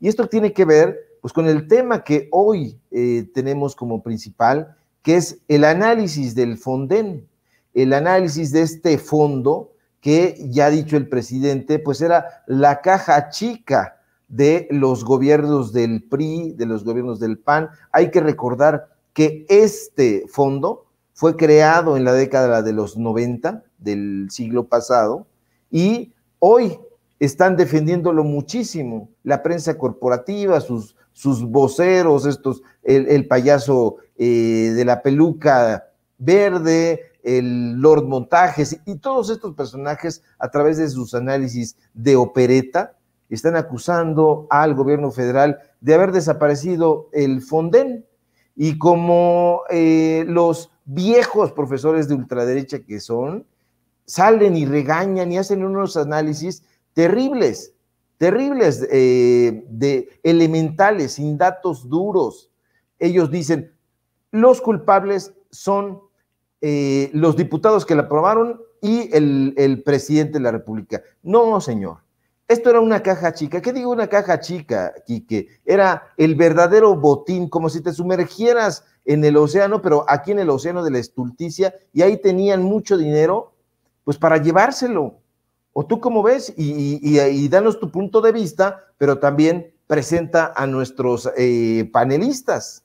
Y esto tiene que ver pues, con el tema que hoy eh, tenemos como principal, que es el análisis del Fonden, el análisis de este fondo que, ya ha dicho el presidente, pues era la caja chica de los gobiernos del PRI, de los gobiernos del PAN. Hay que recordar que este fondo fue creado en la década de los 90 del siglo pasado y hoy están defendiéndolo muchísimo, la prensa corporativa, sus, sus voceros, estos, el, payaso eh, de la peluca verde, el Lord Montajes y todos estos personajes a través de sus análisis de opereta están acusando al gobierno federal de haber desaparecido el Fonden y como eh, los viejos profesores de ultraderecha que son, salen y regañan y hacen unos análisis terribles, terribles, eh, de elementales, sin datos duros. Ellos dicen, los culpables son eh, los diputados que la aprobaron y el, presidente de la República. No, señor. Esto era una caja chica. ¿Qué digo una caja chica, Quique? Era el verdadero botín, como si te sumergieras en el océano, pero aquí en el océano de la estulticia, y ahí tenían mucho dinero, pues para llevárselo. ¿O tú cómo ves? Y, danos tu punto de vista, pero también presenta a nuestros eh, panelistas.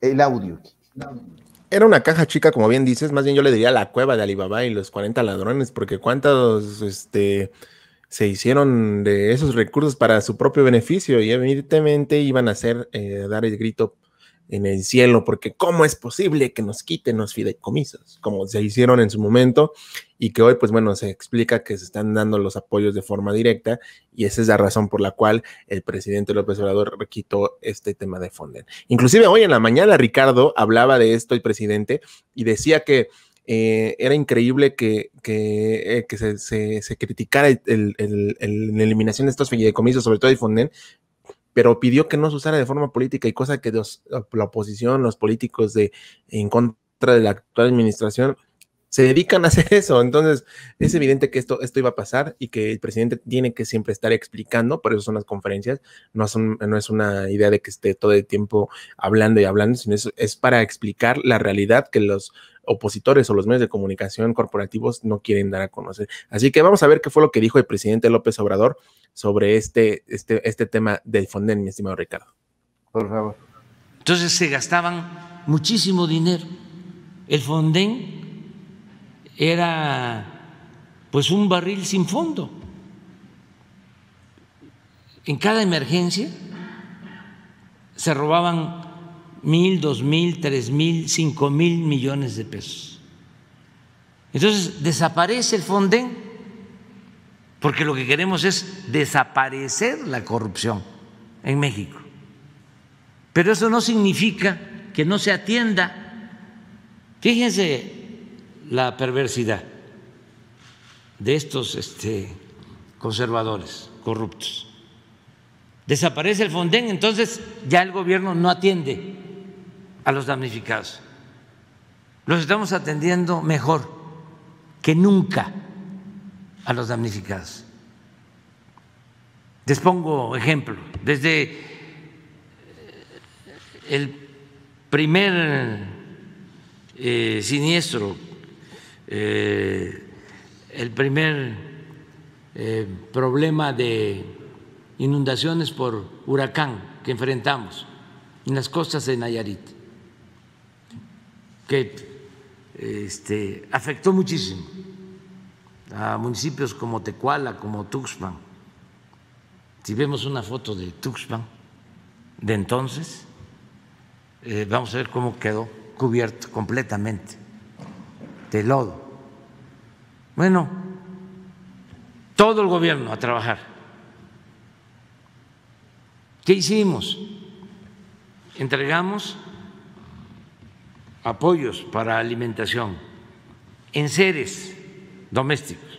El audio. Era una caja chica, como bien dices, más bien yo le diría la cueva de Alibaba y los 40 ladrones, porque cuántos este, se hicieron de esos recursos para su propio beneficio y evidentemente iban a hacer, eh, dar el grito en el cielo, porque ¿cómo es posible que nos quiten los fideicomisos? Como se hicieron en su momento y que hoy, pues bueno, se explica que se están dando los apoyos de forma directa y esa es la razón por la cual el presidente López Obrador quitó este tema de Fonden. Inclusive hoy en la mañana Ricardo hablaba de esto el presidente y decía que eh, era increíble que, eh, se, criticara la eliminación de estos fideicomisos, sobre todo de Fonden, pero pidió que no se usara de forma política y cosa que la oposición, los políticos de, en contra de la actual administración se dedican a hacer eso. Entonces, es evidente que esto, esto iba a pasar y que el presidente tiene que siempre estar explicando, por eso son las conferencias, no, son, no es una idea de que esté todo el tiempo hablando y hablando, sino es, es para explicar la realidad que los opositores o los medios de comunicación corporativos no quieren dar a conocer. Así que vamos a ver qué fue lo que dijo el presidente López Obrador sobre este, este, este tema del Fonden, mi estimado Ricardo. Por favor. Entonces se gastaban muchísimo dinero. El Fonden era pues un barril sin fondo. En cada emergencia se robaban mil, dos mil, tres mil, cinco mil millones de pesos. Entonces desaparece el Fonden, porque lo que queremos es desaparecer la corrupción en México. Pero eso no significa que no se atienda. Fíjense la perversidad de estos este, conservadores corruptos. Desaparece el Fonden, entonces ya el gobierno no atiende a los damnificados. Los estamos atendiendo mejor que nunca a los damnificados. Les pongo ejemplo. Desde eh, el primer eh, siniestro eh, el primer eh, problema de inundaciones por huracán que enfrentamos en las costas de Nayarit, que este, afectó muchísimo a municipios como Tecuala, como Tuxpan. Si vemos una foto de Tuxpan de entonces, eh, vamos a ver cómo quedó cubierto completamente de lodo. Bueno, todo el gobierno a trabajar. ¿Qué hicimos? Entregamos apoyos para alimentación, en seres domésticos,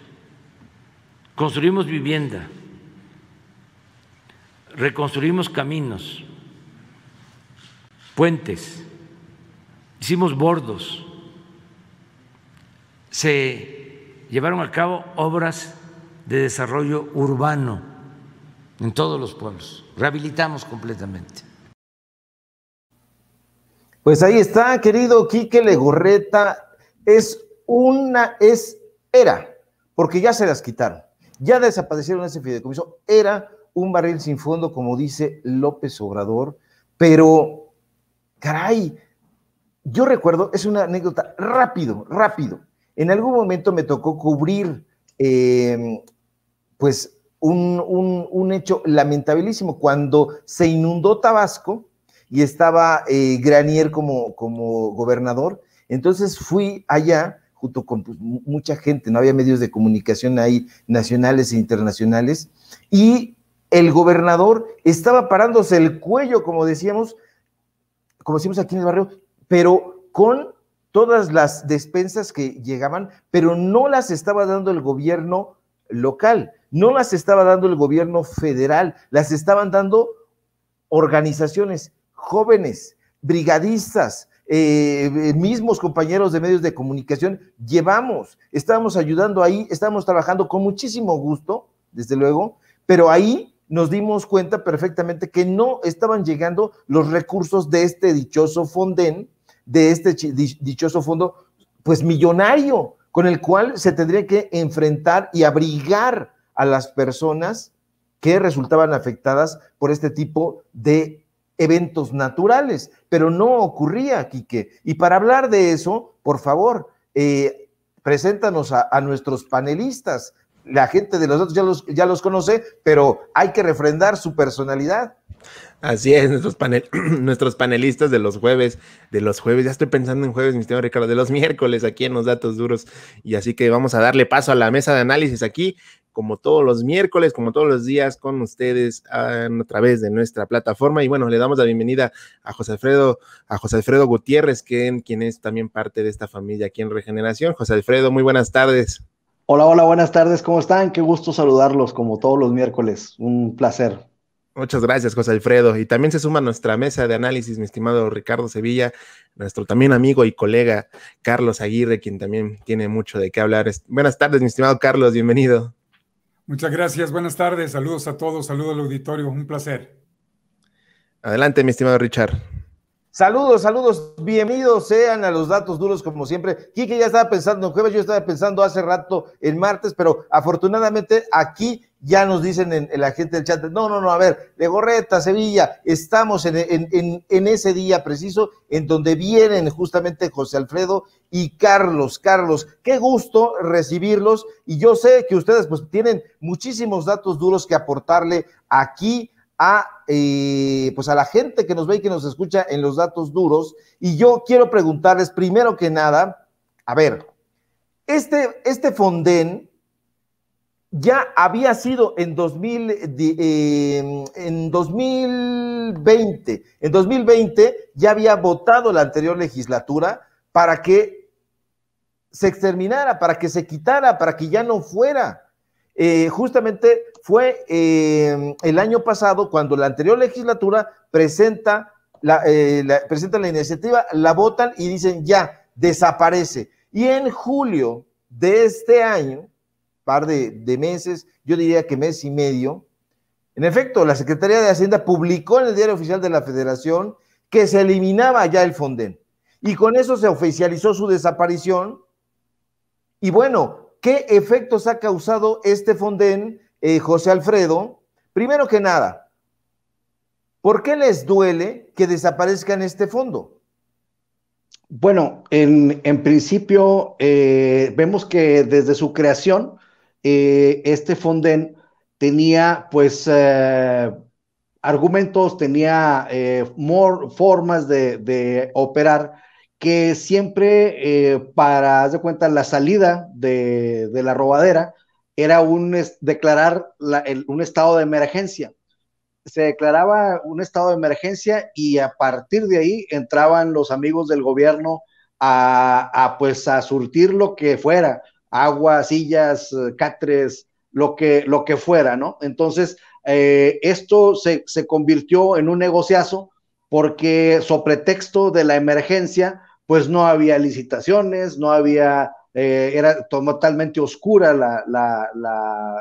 construimos vivienda, reconstruimos caminos, puentes, hicimos bordos se llevaron a cabo obras de desarrollo urbano en todos los pueblos. Rehabilitamos completamente. Pues ahí está, querido Quique Legorreta, es una, es, era, porque ya se las quitaron, ya desaparecieron ese fideicomiso, era un barril sin fondo, como dice López Obrador, pero, caray, yo recuerdo, es una anécdota, rápido, rápido, en algún momento me tocó cubrir, em, pues, un, hecho lamentabilísimo, cuando se inundó Tabasco y estaba eh, Granier como, como gobernador, entonces fui allá junto con pues, mucha gente, no había medios de comunicación ahí, nacionales e internacionales, y el gobernador estaba parándose el cuello, como decíamos, como decimos aquí en el barrio, pero con todas las despensas que llegaban, pero no las estaba dando el gobierno local, no las estaba dando el gobierno federal, las estaban dando organizaciones, jóvenes, brigadistas, eh, mismos compañeros de medios de comunicación, llevamos, estábamos ayudando ahí, estábamos trabajando con muchísimo gusto, desde luego, pero ahí nos dimos cuenta perfectamente que no estaban llegando los recursos de este dichoso Fonden, de este dichoso fondo, pues millonario, con el cual se tendría que enfrentar y abrigar a las personas que resultaban afectadas por este tipo de eventos naturales, pero no ocurría, Quique. Y para hablar de eso, por favor, eh, preséntanos a nuestros panelistas la gente de los otros ya los, ya los conoce, pero hay que refrendar su personalidad. Así es, nuestros, panel, nuestros panelistas de los jueves, de los jueves, ya estoy pensando en jueves, mi estimado Ricardo, de los miércoles aquí en los datos duros. Y así que vamos a darle paso a la mesa de análisis aquí, como todos los miércoles, como todos los días, con ustedes a, través de nuestra plataforma. Y bueno, le damos la bienvenida a José Alfredo, a José Alfredo Gutiérrez, quien, quien es también parte de esta familia aquí en Regeneración. José Alfredo, muy buenas tardes. Hola, hola, buenas tardes, ¿cómo están? Qué gusto saludarlos como todos los miércoles, un placer. Muchas gracias, José Alfredo. Y también se suma a nuestra mesa de análisis, mi estimado Ricardo Sevilla, nuestro también amigo y colega Carlos Aguirre, quien también tiene mucho de qué hablar. Buenas tardes, mi estimado Carlos, bienvenido. Muchas gracias, buenas tardes, saludos a todos, saludos al auditorio, un placer. Adelante, mi estimado Richard. Saludos, saludos, bienvenidos sean a los datos duros como siempre. Quique ya estaba pensando en jueves, yo estaba pensando hace rato en martes, pero afortunadamente aquí ya nos dicen en, la gente del chat, no, no, no, a ver, de gorreta, Sevilla, estamos en, en, en, ese día preciso en donde vienen justamente José Alfredo y Carlos. Carlos, qué gusto recibirlos y yo sé que ustedes pues tienen muchísimos datos duros que aportarle aquí a, eh, pues a la gente que nos ve y que nos escucha en los datos duros. Y yo quiero preguntarles primero que nada, a ver, este, este Fonden ya había sido en, em, en 2020, en 2020 ya había votado la anterior legislatura para que se exterminara, para que se quitara, para que ya no fuera. Eh, justamente fue eh, el año pasado cuando la anterior legislatura presenta eh, la, presenta la iniciativa, la votan y dicen ya, desaparece. Y en julio de este año, par de, de meses, yo diría que mes y medio, en efecto, la Secretaría de Hacienda publicó en el Diario Oficial de la Federación que se eliminaba ya el Fonden. Y con eso se oficializó su desaparición. Y bueno, ¿qué efectos ha causado este Fonden eh, José Alfredo, primero que nada, ¿por qué les duele que desaparezcan este fondo? Bueno, en, principio eh, vemos que desde su creación, eh, este Fonden tenía pues argumentos, tenía more, formas de, operar que siempre para, haz de cuenta, la salida de la robadera, era un declarar un estado de emergencia. Se declaraba un estado de emergencia y a partir de ahí entraban los amigos del gobierno a, pues a surtir lo que fuera, agua, sillas, eh, catres, lo que, lo que fuera, ¿no? Entonces, eh, esto se, convirtió en un negociazo porque, sobre pretexto de la emergencia, pues no había licitaciones, no había eh, era totalmente oscura la, la,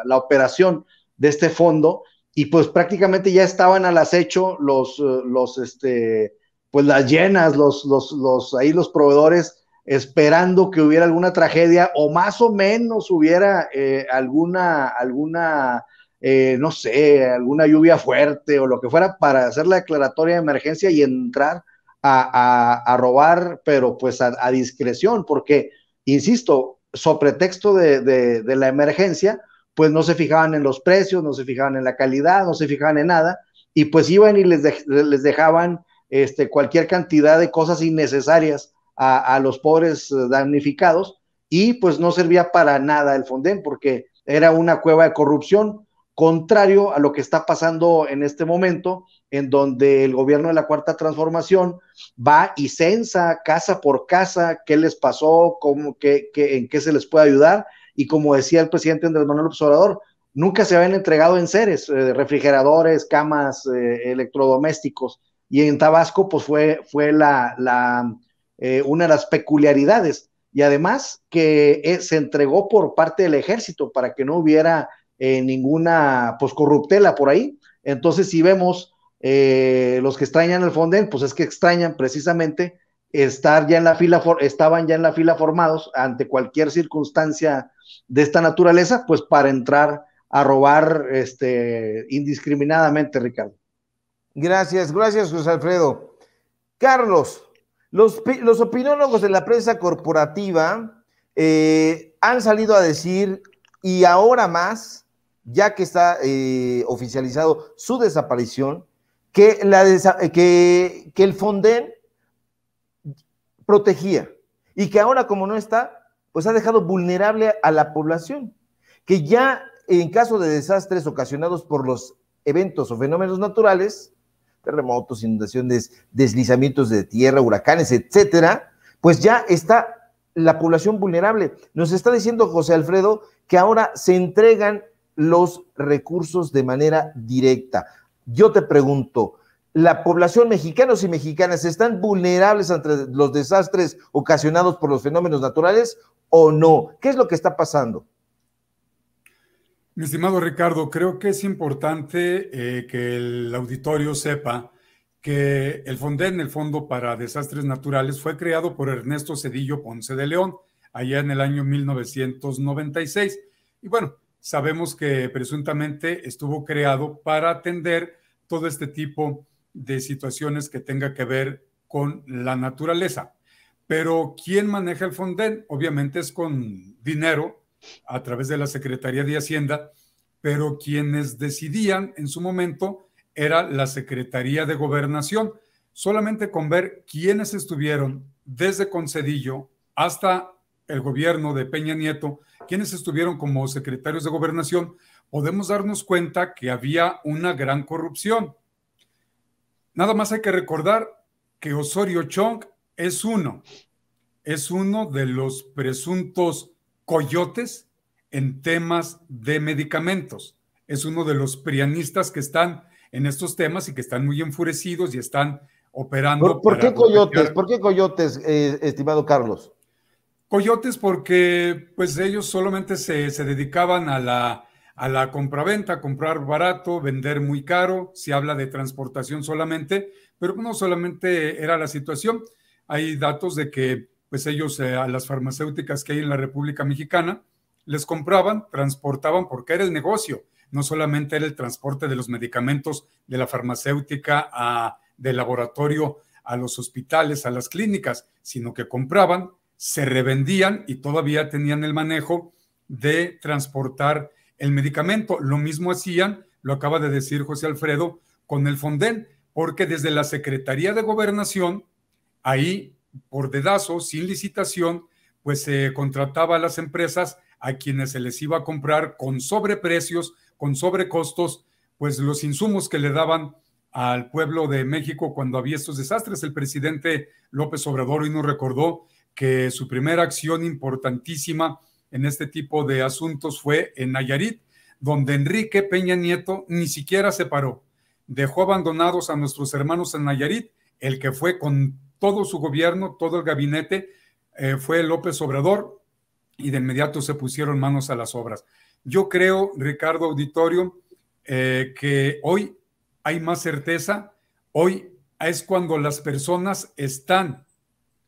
la, operación de este fondo y pues prácticamente ya estaban al acecho los, eh, los este, pues las llenas, los, los, los, ahí los proveedores esperando que hubiera alguna tragedia o más o menos hubiera eh, alguna, alguna no sé, alguna lluvia fuerte o lo que fuera para hacer la declaratoria de emergencia y entrar a, a, robar, pero pues a, discreción, porque insisto, sobre texto de, la emergencia, pues no se fijaban en los precios, no se fijaban en la calidad, no se fijaban en nada, y pues iban y les, les dejaban este, cualquier cantidad de cosas innecesarias a, a, los pobres eh, damnificados, y pues no servía para nada el Fonden, porque era una cueva de corrupción, contrario a lo que está pasando en este momento, en donde el gobierno de la Cuarta Transformación va y censa casa por casa qué les pasó, cómo, en qué se les puede ayudar. Y como decía el presidente Andrés Manuel López Obrador, nunca se habían entregado en seres, eh, refrigeradores, camas, eh, electrodomésticos. Y en Tabasco, pues fue, fue la, eh, una de las peculiaridades. Y además que se entregó por parte del ejército para que no hubiera ninguna pues, corruptela por ahí. Entonces, si vemos eh, los que extrañan el Fonden, pues es que extrañan precisamente estar ya en la fila, estaban ya en la fila formados ante cualquier circunstancia de esta naturaleza, pues para entrar a robar este, indiscriminadamente, Ricardo. Gracias, gracias, José Alfredo. Carlos, los, los opinólogos de la prensa corporativa eh, han salido a decir, y ahora más, ya que está eh, oficializado su desaparición, eh, que, el Fonden protegía y que ahora como no está, pues ha dejado vulnerable a la población, que ya en caso de desastres ocasionados por los eventos o fenómenos naturales, terremotos, inundaciones, deslizamientos de tierra, huracanes, etcétera, pues ya está la población vulnerable. Nos está diciendo José Alfredo que ahora se entregan los recursos de manera directa. Yo te pregunto, ¿la población mexicanos y mexicanas están vulnerables ante los desastres ocasionados por los fenómenos naturales o no? ¿Qué es lo que está pasando? Mi estimado Ricardo, creo que es importante eh, que el auditorio sepa que el FONDEN, el Fondo para Desastres Naturales, fue creado por Ernesto Cedillo Ponce de León allá en el año 1996. Y bueno, sabemos que presuntamente estuvo creado para atender todo este tipo de situaciones que tenga que ver con la naturaleza. Pero ¿quién maneja el Fonden? Obviamente es con dinero a través de la Secretaría de Hacienda, pero quienes decidían en su momento era la Secretaría de Gobernación. Solamente con ver quiénes estuvieron desde Concedillo hasta el gobierno de Peña Nieto quienes estuvieron como secretarios de gobernación, podemos darnos cuenta que había una gran corrupción. Nada más hay que recordar que Osorio Chong es uno, es uno de los presuntos coyotes en temas de medicamentos. Es uno de los prianistas que están en estos temas y que están muy enfurecidos y están operando. ¿Por, qué coyotes? ¿Por qué coyotes, eh, estimado Carlos? Coyotes porque pues ellos solamente se, dedicaban a la, a la compraventa, comprar barato, vender muy caro, se habla de transportación solamente, pero no solamente era la situación. Hay datos de que pues ellos eh, a las farmacéuticas que hay en la República Mexicana les compraban, transportaban porque era el negocio, no solamente era el transporte de los medicamentos de la farmacéutica a del laboratorio a los hospitales, a las clínicas, sino que compraban, se revendían y todavía tenían el manejo de transportar el medicamento. Lo mismo hacían, lo acaba de decir José Alfredo, con el Fondel, porque desde la Secretaría de Gobernación, ahí por dedazo, sin licitación, pues se contrataba a las empresas a quienes se les iba a comprar con sobreprecios, con sobrecostos, pues los insumos que le daban al pueblo de México cuando había estos desastres. El presidente López Obrador hoy nos recordó que su primera acción importantísima en este tipo de asuntos fue en Nayarit, donde Enrique Peña Nieto ni siquiera se paró. Dejó abandonados a nuestros hermanos en Nayarit, el que fue con todo su gobierno, todo el gabinete, eh, fue López Obrador, y de inmediato se pusieron manos a las obras. Yo creo, Ricardo Auditorio, eh, que hoy hay más certeza, hoy es cuando las personas están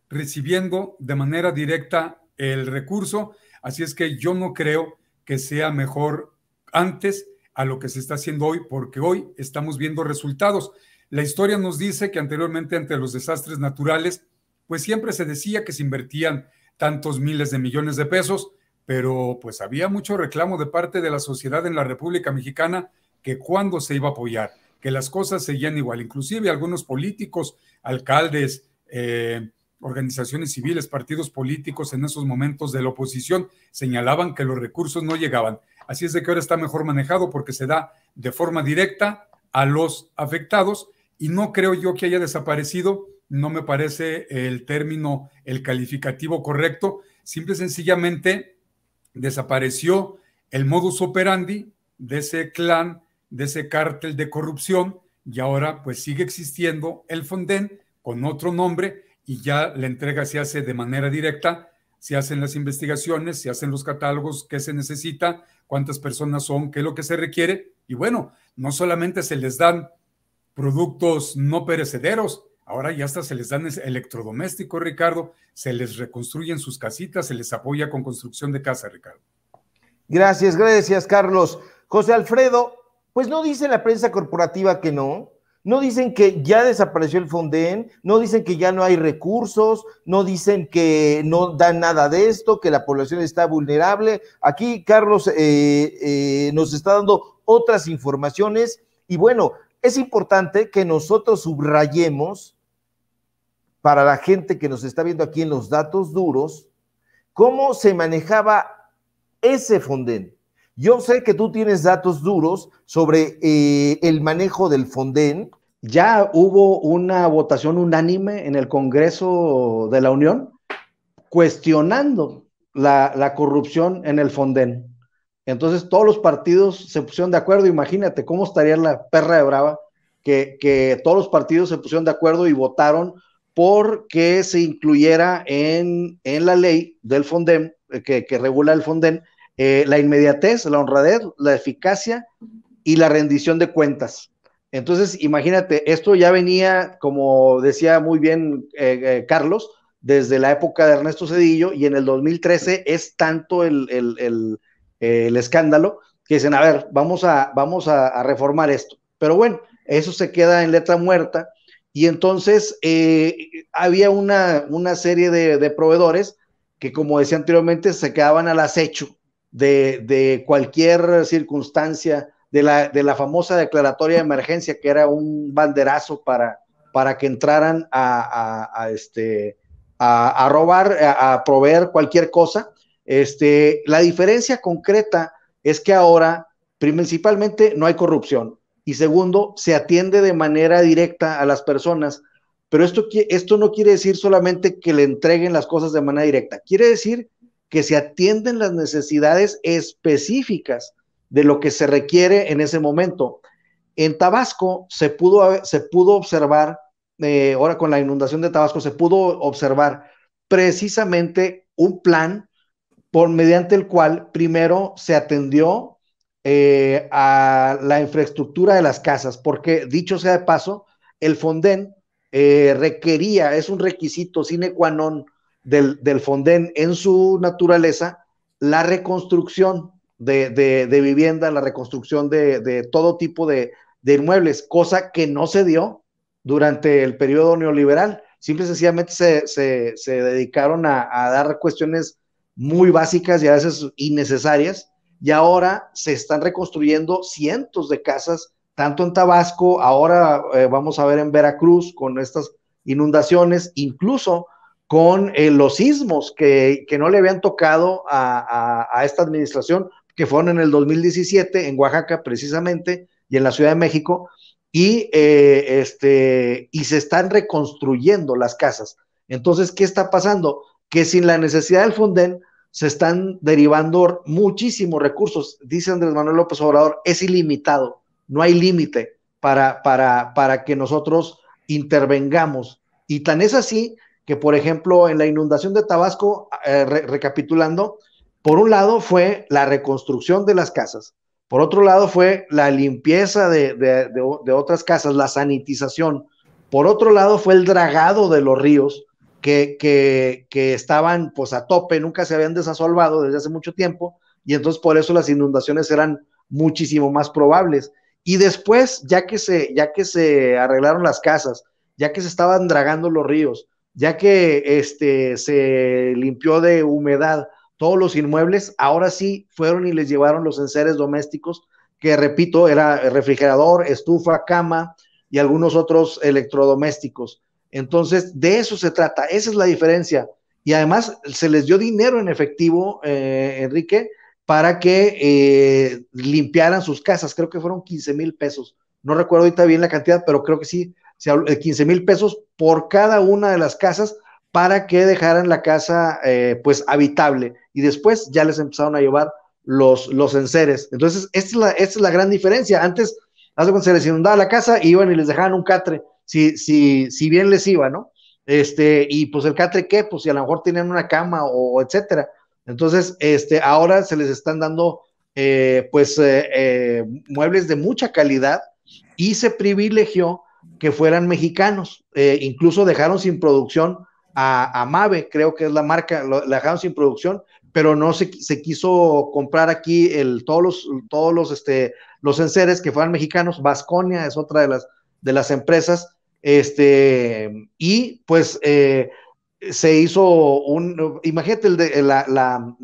recibiendo de manera directa el recurso, así es que yo no creo que sea mejor antes a lo que se está haciendo hoy, porque hoy estamos viendo resultados. La historia nos dice que anteriormente ante los desastres naturales, pues siempre se decía que se invertían tantos miles de millones de pesos, pero pues había mucho reclamo de parte de la sociedad en la República Mexicana que cuándo se iba a apoyar, que las cosas seguían igual. Inclusive algunos políticos, alcaldes, eh, organizaciones civiles, partidos políticos en esos momentos de la oposición señalaban que los recursos no llegaban. Así es de que ahora está mejor manejado porque se da de forma directa a los afectados y no creo yo que haya desaparecido, no me parece el término, el calificativo correcto, simple y sencillamente desapareció el modus operandi de ese clan, de ese cártel de corrupción y ahora pues sigue existiendo el Fonden con otro nombre y ya la entrega se hace de manera directa, se hacen las investigaciones, se hacen los catálogos, qué se necesita, cuántas personas son, qué es lo que se requiere. Y bueno, no solamente se les dan productos no perecederos, ahora ya hasta se les dan electrodomésticos, Ricardo, se les reconstruyen sus casitas, se les apoya con construcción de casa, Ricardo. Gracias, gracias, Carlos. José Alfredo, pues no dice la prensa corporativa que no. No dicen que ya desapareció el Fonden, no dicen que ya no hay recursos, no dicen que no dan nada de esto, que la población está vulnerable. Aquí Carlos eh, eh, nos está dando otras informaciones y bueno, es importante que nosotros subrayemos para la gente que nos está viendo aquí en los datos duros, cómo se manejaba ese Fonden. Yo sé que tú tienes datos duros sobre eh, el manejo del Fonden, ya hubo una votación unánime en el Congreso de la Unión cuestionando la, corrupción en el Fonden. Entonces todos los partidos se pusieron de acuerdo. Imagínate cómo estaría la perra de Brava que, todos los partidos se pusieron de acuerdo y votaron porque se incluyera en, la ley del Fonden, eh, que, regula el Fonden, eh, la inmediatez, la honradez, la eficacia y la rendición de cuentas. Entonces, imagínate, esto ya venía, como decía muy bien eh, eh, Carlos, desde la época de Ernesto Cedillo y en el 2013 es tanto el, escándalo que dicen, a ver, vamos, a, vamos a, reformar esto. Pero bueno, eso se queda en letra muerta y entonces eh, había una, serie de, proveedores que, como decía anteriormente, se quedaban al acecho de cualquier circunstancia de la, famosa declaratoria de emergencia, que era un banderazo para, para que entraran a, este, a, robar, a, proveer cualquier cosa. Este, la diferencia concreta es que ahora, principalmente, no hay corrupción. Y segundo, se atiende de manera directa a las personas. Pero esto, esto no quiere decir solamente que le entreguen las cosas de manera directa. Quiere decir que se atienden las necesidades específicas de lo que se requiere en ese momento. En Tabasco se pudo, se pudo observar, eh, ahora con la inundación de Tabasco, se pudo observar precisamente un plan por mediante el cual primero se atendió eh, a la infraestructura de las casas, porque dicho sea de paso, el Fonden eh, requería, es un requisito sine qua non del, del Fonden en su naturaleza, la reconstrucción de, de, vivienda, la reconstrucción de, todo tipo de, inmuebles, cosa que no se dio durante el periodo neoliberal. Simple y sencillamente se, dedicaron a, dar cuestiones muy básicas y a veces innecesarias, y ahora se están reconstruyendo cientos de casas, tanto en Tabasco, ahora eh, vamos a ver en Veracruz con estas inundaciones, incluso con eh, los sismos que, no le habían tocado a, esta administración que fueron en el 2017 en Oaxaca precisamente y en la Ciudad de México, y, eh, este, y se están reconstruyendo las casas. Entonces, ¿qué está pasando? Que sin la necesidad del Fonden se están derivando muchísimos recursos. Dice Andrés Manuel López Obrador, es ilimitado, no hay límite para, para, que nosotros intervengamos. Y tan es así que, por ejemplo, en la inundación de Tabasco, eh, recapitulando, por un lado fue la reconstrucción de las casas, por otro lado fue la limpieza de, otras casas, la sanitización, por otro lado fue el dragado de los ríos que, que, que estaban pues a tope, nunca se habían desasolvado desde hace mucho tiempo y entonces por eso las inundaciones eran muchísimo más probables. Y después, ya que se, ya que se arreglaron las casas, ya que se estaban dragando los ríos, ya que este, se limpió de humedad, todos los inmuebles, ahora sí fueron y les llevaron los enseres domésticos, que repito, era refrigerador, estufa, cama y algunos otros electrodomésticos. Entonces, de eso se trata, esa es la diferencia. Y además se les dio dinero en efectivo, eh, Enrique, para que eh, limpiaran sus casas. Creo que fueron 15 mil pesos. No recuerdo ahorita bien la cantidad, pero creo que sí, 15 eh, mil pesos por cada una de las casas para que dejaran la casa eh, pues habitable y después ya les empezaron a llevar los, los enseres. Entonces, esta es, la, gran diferencia. Antes, hace cuando se les inundaba la casa, iban y les dejaban un catre, si, si bien les iba, ¿no? Este, y pues el catre, ¿qué? Pues si a lo mejor tienen una cama o, etcétera. Entonces, este, ahora se les están dando eh, pues eh, muebles de mucha calidad y se privilegió que fueran mexicanos. incluso dejaron sin producción a, Mave, creo que es la marca, la dejaron sin producción, pero no se, se, quiso comprar aquí el, todos los, todos los, este, los enseres que fueran mexicanos. Vasconia es otra de las, de las empresas. Este, y pues eh, se hizo un, imagínate de, eh, la,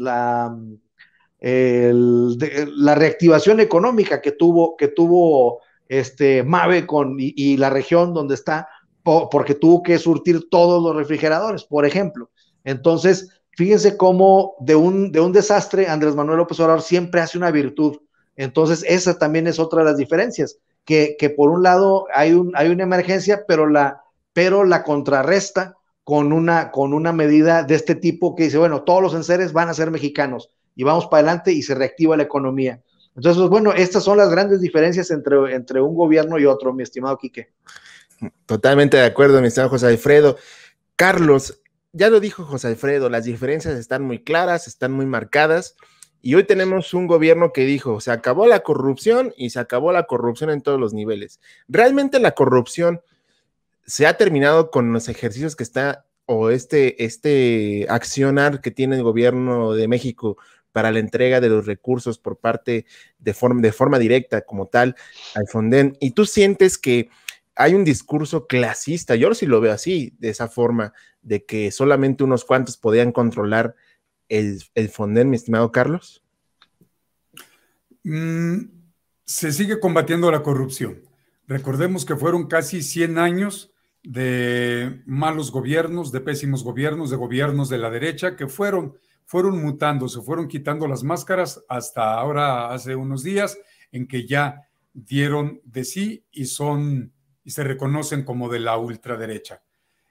la reactivación económica que tuvo, que tuvo este, Mave con, y, la región donde está, porque tuvo que surtir todos los refrigeradores, por ejemplo. Entonces, fíjense cómo de un, de un desastre Andrés Manuel López Obrador siempre hace una virtud. Entonces, esa también es otra de las diferencias, que, que por un lado hay, un, hay una emergencia, pero la, pero la contrarresta con una, con una medida de este tipo que dice, bueno, todos los enseres van a ser mexicanos y vamos para adelante y se reactiva la economía. Entonces, pues, bueno, estas son las grandes diferencias entre, entre un gobierno y otro, mi estimado Quique. Totalmente de acuerdo, mi señor José Alfredo. Carlos, ya lo dijo José Alfredo, las diferencias están muy claras, están muy marcadas. Y hoy tenemos un gobierno que dijo, se acabó la corrupción y se acabó la corrupción en todos los niveles. Realmente la corrupción se ha terminado con los ejercicios que está o este, este accionar que tiene el gobierno de México para la entrega de los recursos por parte de, forma, de forma directa como tal al Fonden. Y tú sientes que hay un discurso clasista, yo sí lo veo así, de esa forma, de que solamente unos cuantos podían controlar el, el Fonden, mi estimado Carlos? Mm, se sigue combatiendo la corrupción. Recordemos que fueron casi 100 años de malos gobiernos, de pésimos gobiernos, de gobiernos de la derecha que fueron, fueron mutando, se fueron quitando las máscaras hasta ahora, hace unos días, en que ya dieron de sí y son y se reconocen como de la ultraderecha.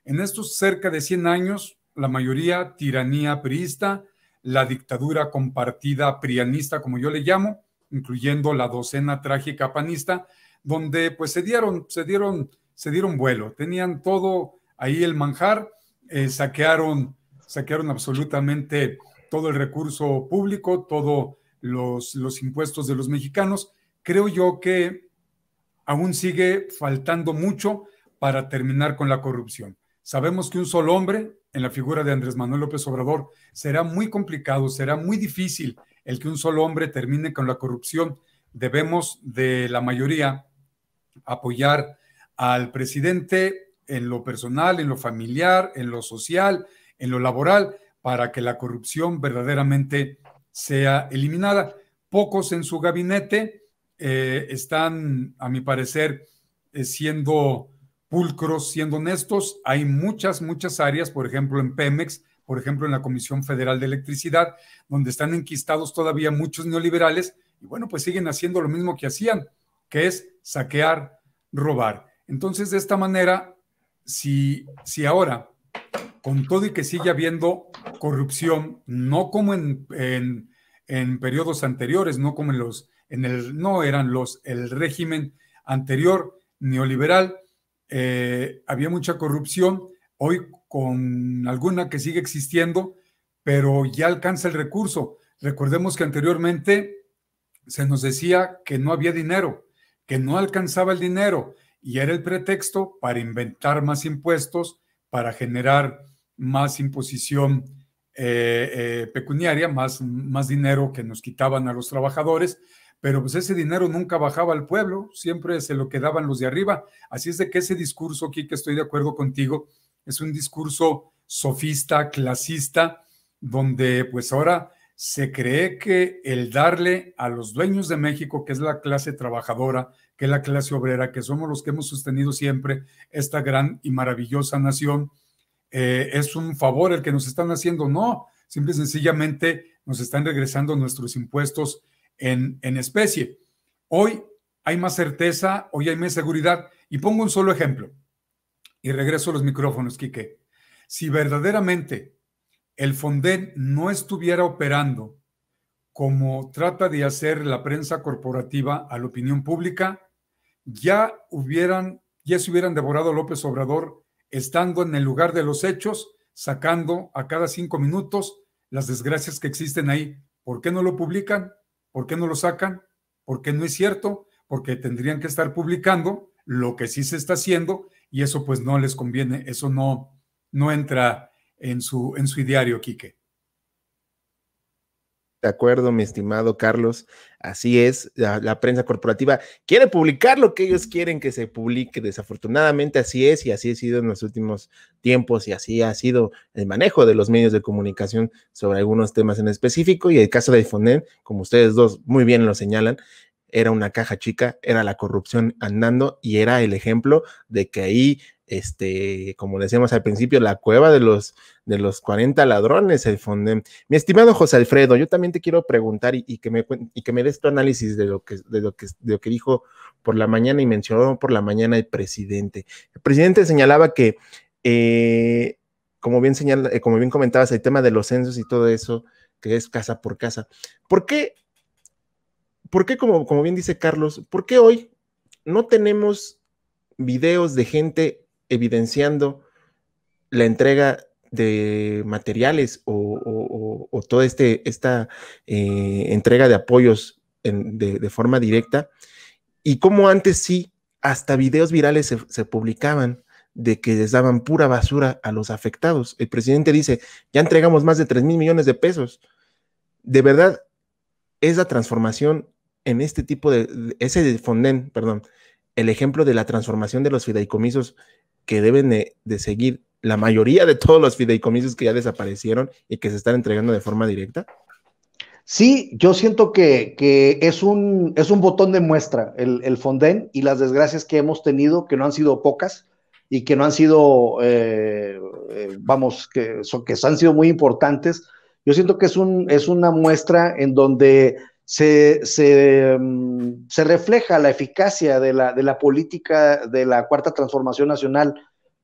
En estos cerca de 100 años, la mayoría tiranía priista, la dictadura compartida prianista, como yo le llamo, incluyendo la docena trágica panista, donde pues se dieron, se dieron, se dieron vuelo, tenían todo ahí el manjar, eh, saquearon, saquearon absolutamente todo el recurso público, todos los, los impuestos de los mexicanos. Creo yo que aún sigue faltando mucho para terminar con la corrupción. Sabemos que un solo hombre, en la figura de Andrés Manuel López Obrador, será muy complicado, será muy difícil el que un solo hombre termine con la corrupción. Debemos de la mayoría apoyar al presidente en lo personal, en lo familiar, en lo social, en lo laboral, para que la corrupción verdaderamente sea eliminada. Pocos en su gabinete, eh, están, a mi parecer, eh, siendo pulcros, siendo honestos. Hay muchas, muchas áreas, por ejemplo, en Pemex, por ejemplo, en la Comisión Federal de Electricidad, donde están enquistados todavía muchos neoliberales y bueno, pues siguen haciendo lo mismo que hacían, que es saquear, robar. Entonces, de esta manera, si, si ahora, con todo y que sigue habiendo corrupción, no como en, en, en periodos anteriores, no como en los en el, no eran los, el régimen anterior neoliberal, eh, había mucha corrupción, hoy con alguna que sigue existiendo, pero ya alcanza el recurso. Recordemos que anteriormente se nos decía que no había dinero, que no alcanzaba el dinero y era el pretexto para inventar más impuestos, para generar más imposición eh, eh, pecuniaria, más, más dinero que nos quitaban a los trabajadores pero pues ese dinero nunca bajaba al pueblo, siempre se lo quedaban los de arriba. Así es de que ese discurso, aquí que estoy de acuerdo contigo, es un discurso sofista, clasista, donde pues ahora se cree que el darle a los dueños de México, que es la clase trabajadora, que es la clase obrera, que somos los que hemos sostenido siempre esta gran y maravillosa nación, eh, es un favor el que nos están haciendo. No, simple y sencillamente nos están regresando nuestros impuestos en, especie. Hoy hay más certeza, hoy hay más seguridad. Y pongo un solo ejemplo. Y regreso a los micrófonos, Quique. Si verdaderamente el Fonden no estuviera operando como trata de hacer la prensa corporativa a la opinión pública, ya hubieran, ya se hubieran devorado a López Obrador estando en el lugar de los hechos, sacando a cada cinco minutos las desgracias que existen ahí. ¿Por qué no lo publican? ¿Por qué no lo sacan? ¿Por qué no es cierto, porque tendrían que estar publicando lo que sí se está haciendo y eso pues no les conviene, eso no, no entra en su, en su ideario, Quique. De acuerdo, mi estimado Carlos. Así es, la, prensa corporativa quiere publicar lo que ellos quieren que se publique. Desafortunadamente así es y así ha sido en los últimos tiempos y así ha sido el manejo de los medios de comunicación sobre algunos temas en específico. Y el caso de Ifonet, como ustedes dos muy bien lo señalan, era una caja chica, era la corrupción andando y era el ejemplo de que ahí este, como decíamos al principio, la cueva de los, de los 40 ladrones, el Fondem. Mi estimado José Alfredo, yo también te quiero preguntar y, que, me, que me des tu análisis de lo, que, de, lo que, lo que dijo por la mañana y mencionó por la mañana el presidente. El presidente señalaba que, eh, como, bien señala, eh, como bien comentabas, el tema de los censos y todo eso, que es casa por casa. ¿Por qué? ¿Por qué, como, como bien dice Carlos, por qué hoy no tenemos videos de gente evidenciando la entrega de materiales o, toda este, esta eh, entrega de apoyos de, forma directa y como antes sí, hasta videos virales se, publicaban de que les daban pura basura a los afectados. El presidente dice, ya entregamos más de 3 mil millones de pesos. De verdad, es la transformación en este tipo de, ese fondén, perdón, el ejemplo de la transformación de los fideicomisos que deben de, seguir la mayoría de todos los fideicomisos que ya desaparecieron y que se están entregando de forma directa? Sí, yo siento que, que es, un, es, un, botón de muestra el, el Fonden y las desgracias que hemos tenido, que no han sido pocas y que no han sido, eh, eh, vamos, que, son, que han sido muy importantes. Yo siento que es, un, es una muestra en donde Mm, se, refleja la eficacia de la, política de la cuarta transformación nacional.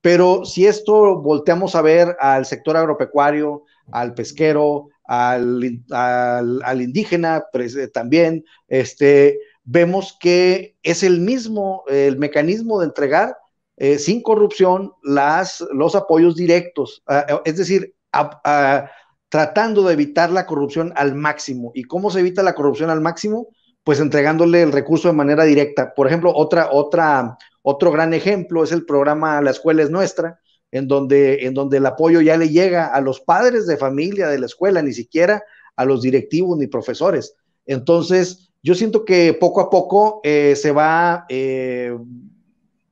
Pero si esto volteamos a ver al sector agropecuario, al pesquero, al, al, indígena pues, eh, también, este, vemos que es el mismo, el mecanismo de entregar eh, sin corrupción las, los apoyos directos. Ah, es decir, a, tratando de evitar la corrupción al máximo. ¿Y cómo se evita la corrupción al máximo? Pues entregándole el recurso de manera directa. Por ejemplo, otra, otra, otro gran ejemplo es el programa La Escuela es Nuestra, en donde, en donde el apoyo ya le llega a los padres de familia de la escuela, ni siquiera a los directivos ni profesores. Entonces, yo siento que poco a poco eh, se va eh,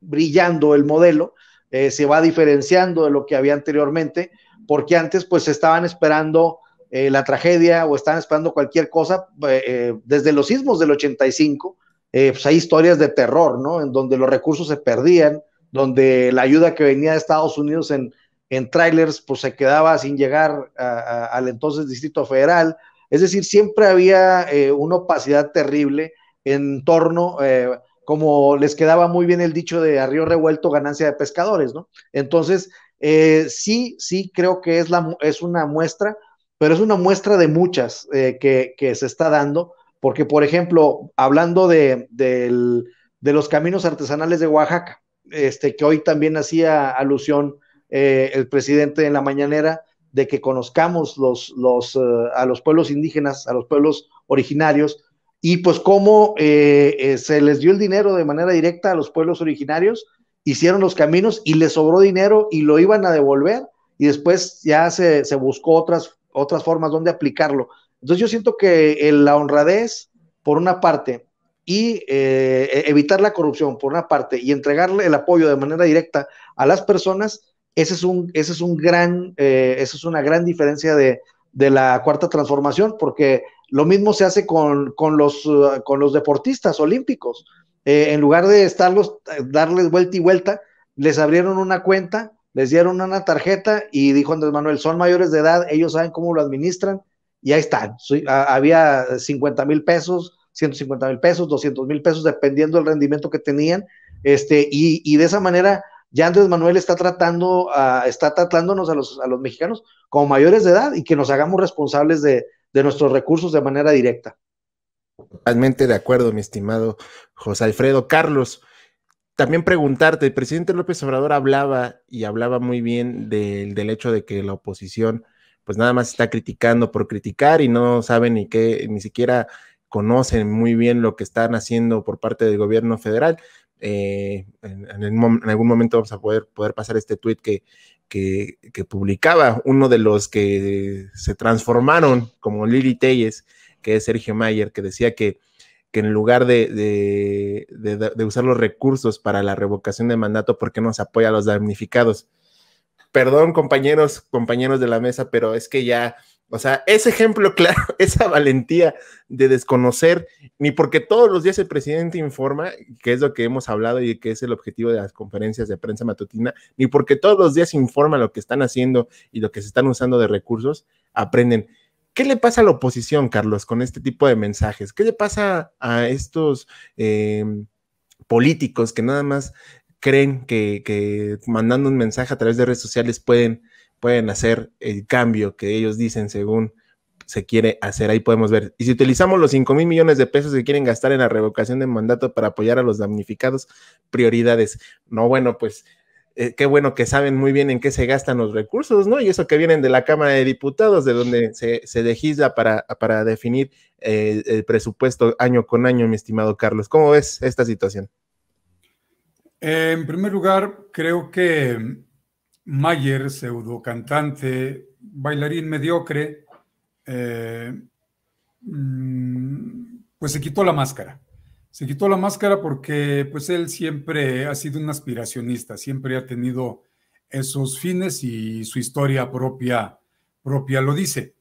brillando el modelo, eh, se va diferenciando de lo que había anteriormente, porque antes pues estaban esperando eh, la tragedia o estaban esperando cualquier cosa. Eh, eh, desde los sismos del 85, pues hay historias de terror, ¿no? En donde los recursos se perdían, donde la ayuda que venía de Estados Unidos en, en trailers pues se quedaba sin llegar al entonces Distrito Federal. Es decir, siempre había una opacidad terrible en torno como les quedaba muy bien el dicho de a revuelto, ganancia de pescadores, ¿no? Entonces, eh, sí, sí, creo que es, la, es una muestra, pero es una muestra de muchas eh, que, se está dando, porque, por ejemplo, hablando de, los caminos artesanales de Oaxaca, este, que hoy también hacía alusión eh, el presidente en la mañanera, de que conozcamos los, a los pueblos indígenas, a los pueblos originarios, y pues cómo se les dio el dinero de manera directa a los pueblos originarios hicieron los caminos y les sobró dinero y lo iban a devolver y después ya se, buscó otras, otras formas donde aplicarlo. Entonces yo siento que la honradez, por una parte, y eh, e, evitar la corrupción, por una parte, y entregarle el apoyo de manera directa a las personas, ese es un, ese es un gran, eh, esa es una gran diferencia de, la cuarta transformación, porque lo mismo se hace con, los, con los deportistas olímpicos. Eh, en lugar de estarlos, eh, darles vuelta y vuelta, les abrieron una cuenta, les dieron una tarjeta y dijo Andrés Manuel, son mayores de edad, ellos saben cómo lo administran y ahí están. había 50 mil pesos, 150 mil pesos, 200 mil pesos, dependiendo del rendimiento que tenían. Este, y, de esa manera ya Andrés Manuel está tratando, a, ah, está tratándonos a los, a los mexicanos como mayores de edad y que nos hagamos responsables de nuestros recursos de manera directa. Totalmente de acuerdo, mi estimado José Alfredo. Carlos, también preguntarte, el presidente López Obrador hablaba y hablaba muy bien del, hecho de que la oposición pues nada más está criticando por criticar y no saben ni qué, ni siquiera conocen muy bien lo que están haciendo por parte del gobierno federal. Eh, en, algún momento vamos a poder, poder pasar este tuit que, que, que, publicaba uno de los que se transformaron como Lili Telles que es Sergio Mayer, que decía que, en lugar de, usar los recursos para la revocación de mandato, ¿por qué no se apoya a los damnificados? Perdón, compañeros, compañeros de la mesa, pero es que ya, o sea, ese ejemplo claro, esa valentía de desconocer, ni porque todos los días el presidente informa, que es lo que hemos hablado y que es el objetivo de las conferencias de prensa matutina, ni porque todos los días informa lo que están haciendo y lo que se están usando de recursos, aprenden. ¿Qué le pasa a la oposición, Carlos, con este tipo de mensajes? ¿Qué le pasa a estos em, políticos que nada más creen que, mandando un mensaje a través de redes sociales pueden, pueden hacer el cambio que ellos dicen según se quiere hacer. Ahí podemos ver. Y si utilizamos los 5 mil millones de pesos que quieren gastar en la revocación de mandato para apoyar a los damnificados, prioridades. No, bueno, pues eh, qué bueno que saben muy bien en qué se gastan los recursos, ¿no? Y eso que vienen de la Cámara de Diputados, de donde se, se legisla para, definir eh, el presupuesto año con año, mi estimado Carlos. ¿Cómo ves esta situación? Eh, en primer lugar, creo que Mayer, pseudo cantante, bailarín mediocre, mm, pues se quitó la máscara. Se quitó la máscara porque pues él siempre ha sido un aspiracionista, siempre ha tenido esos fines y su historia propia, propia lo dice.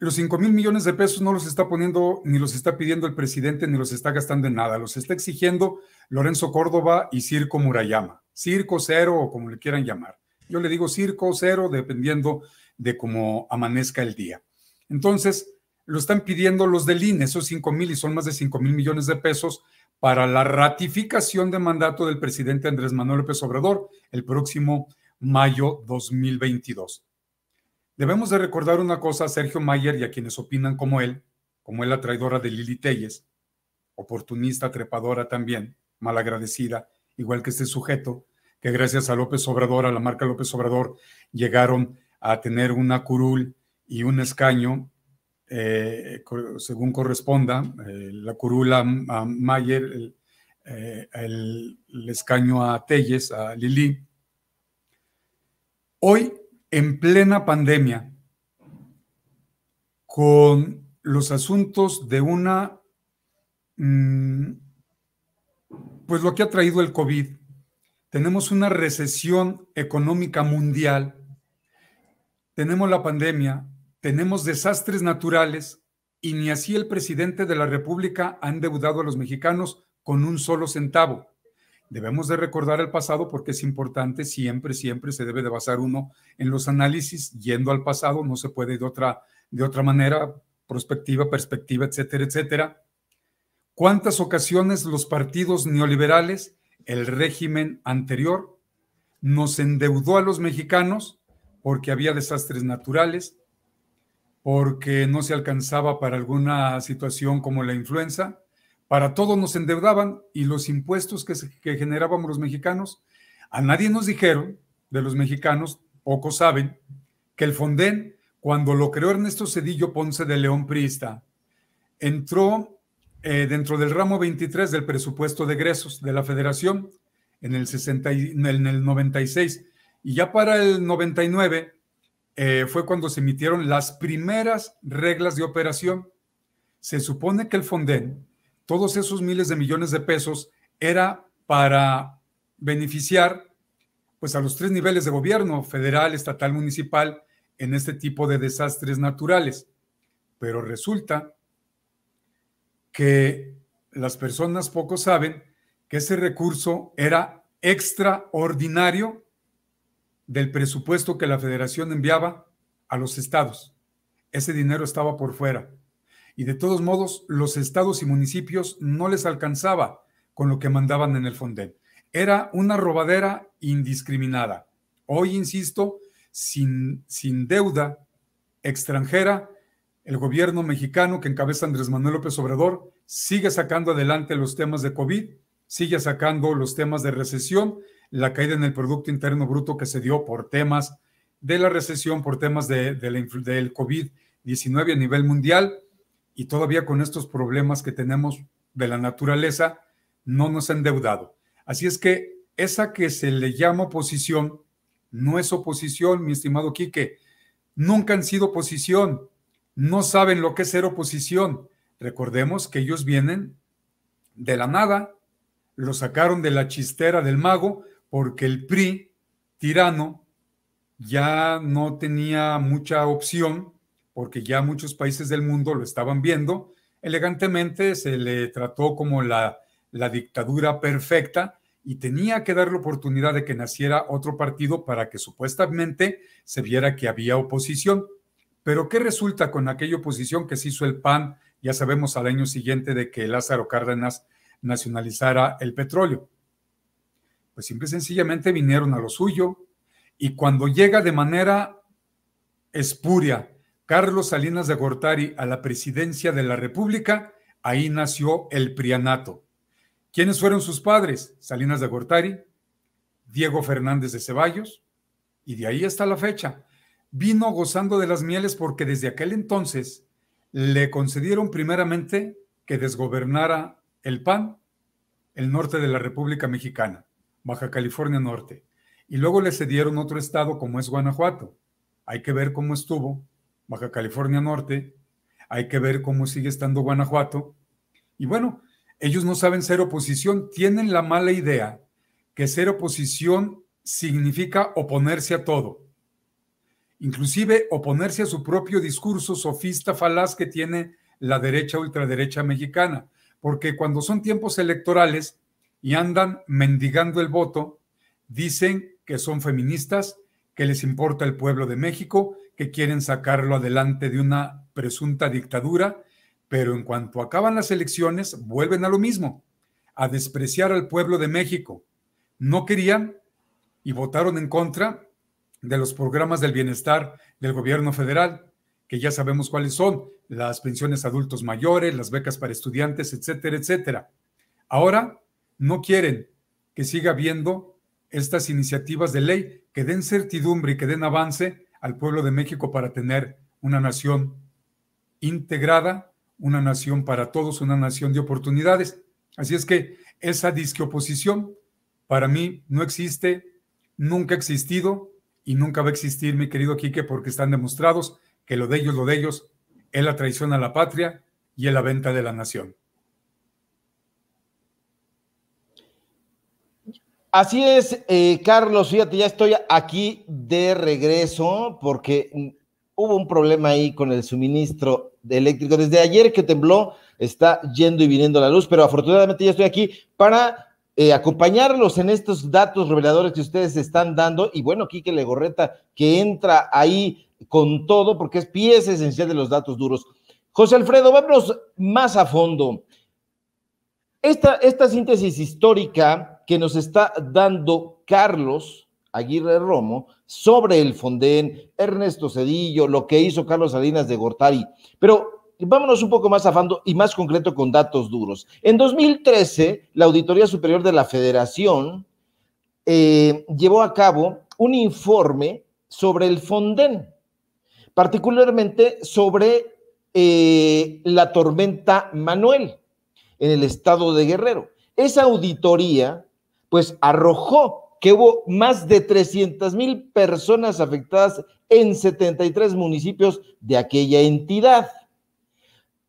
Los 5 mil millones de pesos no los está poniendo ni los está pidiendo el presidente ni los está gastando en nada, los está exigiendo Lorenzo Córdoba y Circo Murayama, Circo Cero o como le quieran llamar. Yo le digo Circo Cero dependiendo de cómo amanezca el día. Entonces, lo están pidiendo los del INE, esos cinco mil y son más de 5 mil millones de pesos para la ratificación de mandato del presidente Andrés Manuel López Obrador el próximo mayo 2022. Debemos de recordar una cosa a Sergio Mayer y a quienes opinan como él, como él la traidora de Lili Telles, oportunista, trepadora también, malagradecida, igual que este sujeto, que gracias a López Obrador, a la marca López Obrador, llegaron a tener una curul y un escaño eh, según corresponda, eh, la curula a Mayer, el, eh, escaño a Telles, a Lili. Hoy, en plena pandemia, con los asuntos de una, mm, pues lo que ha traído el COVID, tenemos una recesión económica mundial, tenemos la pandemia, tenemos desastres naturales y ni así el presidente de la República ha endeudado a los mexicanos con un solo centavo. Debemos de recordar el pasado porque es importante, siempre, siempre se debe de basar uno en los análisis, yendo al pasado, no se puede de otra, de otra manera, prospectiva, perspectiva, etcétera, etcétera. ¿Cuántas ocasiones los partidos neoliberales, el régimen anterior, nos endeudó a los mexicanos porque había desastres naturales, porque no se alcanzaba para alguna situación como la influenza. Para todo nos endeudaban y los impuestos que, generábamos los mexicanos, a nadie nos dijeron, de los mexicanos, pocos saben, que el Fonden, cuando lo creó Ernesto Cedillo Ponce de León Priista, entró eh, dentro del ramo 23 del presupuesto de egresos de la federación en el, 60 en el 96 y ya para el 99 eh, fue cuando se emitieron las primeras reglas de operación. Se supone que el Fonden, todos esos miles de millones de pesos, era para beneficiar pues a los tres niveles de gobierno, federal, estatal, municipal, en este tipo de desastres naturales. Pero resulta que las personas poco saben que ese recurso era extraordinario del presupuesto que la federación enviaba a los estados. Ese dinero estaba por fuera. Y de todos modos, los estados y municipios no les alcanzaba con lo que mandaban en el Fondel. Era una robadera indiscriminada. Hoy, insisto, sin, sin deuda extranjera, el gobierno mexicano que encabeza Andrés Manuel López Obrador sigue sacando adelante los temas de COVID, sigue sacando los temas de recesión la caída en el Producto Interno Bruto que se dio por temas de la recesión, por temas del COVID-19 a nivel mundial y todavía con estos problemas que tenemos de la naturaleza, no nos ha endeudado. Así es que esa que se le llama oposición no es oposición, mi estimado Quique. Nunca han sido oposición. No saben lo que es ser oposición. Recordemos que ellos vienen de la nada, lo sacaron de la chistera del mago porque el PRI tirano ya no tenía mucha opción, porque ya muchos países del mundo lo estaban viendo. Elegantemente se le trató como la, dictadura perfecta y tenía que dar la oportunidad de que naciera otro partido para que supuestamente se viera que había oposición. Pero ¿qué resulta con aquella oposición que se hizo el PAN, ya sabemos, al año siguiente de que Lázaro Cárdenas nacionalizara el petróleo? pues simple y sencillamente vinieron a lo suyo. Y cuando llega de manera espuria Carlos Salinas de Gortari a la presidencia de la República, ahí nació el prianato. ¿Quiénes fueron sus padres? Salinas de Gortari, Diego Fernández de Ceballos, y de ahí está la fecha. Vino gozando de las mieles porque desde aquel entonces le concedieron primeramente que desgobernara el PAN, el norte de la República Mexicana. Baja California Norte. Y luego le cedieron otro estado como es Guanajuato. Hay que ver cómo estuvo Baja California Norte. Hay que ver cómo sigue estando Guanajuato. Y bueno, ellos no saben ser oposición. Tienen la mala idea que ser oposición significa oponerse a todo. Inclusive oponerse a su propio discurso sofista falaz que tiene la derecha ultraderecha mexicana. Porque cuando son tiempos electorales, y andan mendigando el voto, dicen que son feministas, que les importa el pueblo de México, que quieren sacarlo adelante de una presunta dictadura, pero en cuanto acaban las elecciones vuelven a lo mismo, a despreciar al pueblo de México. No querían y votaron en contra de los programas del bienestar del gobierno federal, que ya sabemos cuáles son, las pensiones adultos mayores, las becas para estudiantes, etcétera, etcétera. Ahora no quieren que siga habiendo estas iniciativas de ley que den certidumbre y que den avance al pueblo de México para tener una nación integrada, una nación para todos, una nación de oportunidades. Así es que esa disque oposición para mí no existe, nunca ha existido y nunca va a existir, mi querido Quique, porque están demostrados que lo de ellos, lo de ellos, es la traición a la patria y es la venta de la nación. Así es, eh, Carlos, fíjate, ya estoy aquí de regreso porque hubo un problema ahí con el suministro eléctrico. Desde ayer que tembló, está yendo y viniendo la luz, pero afortunadamente ya estoy aquí para eh, acompañarlos en estos datos reveladores que ustedes están dando. Y bueno, le Legorreta, que entra ahí con todo porque es pieza esencial de los datos duros. José Alfredo, vámonos más a fondo. esta síntesis histórica que nos está dando Carlos Aguirre Romo sobre el Fondén, Ernesto Cedillo, lo que hizo Carlos Salinas de Gortari. Pero vámonos un poco más afando y más concreto con datos duros. En 2013, la Auditoría Superior de la Federación eh, llevó a cabo un informe sobre el Fonden, particularmente sobre eh, la tormenta Manuel en el estado de Guerrero. Esa auditoría pues arrojó que hubo más de 300 mil personas afectadas en 73 municipios de aquella entidad.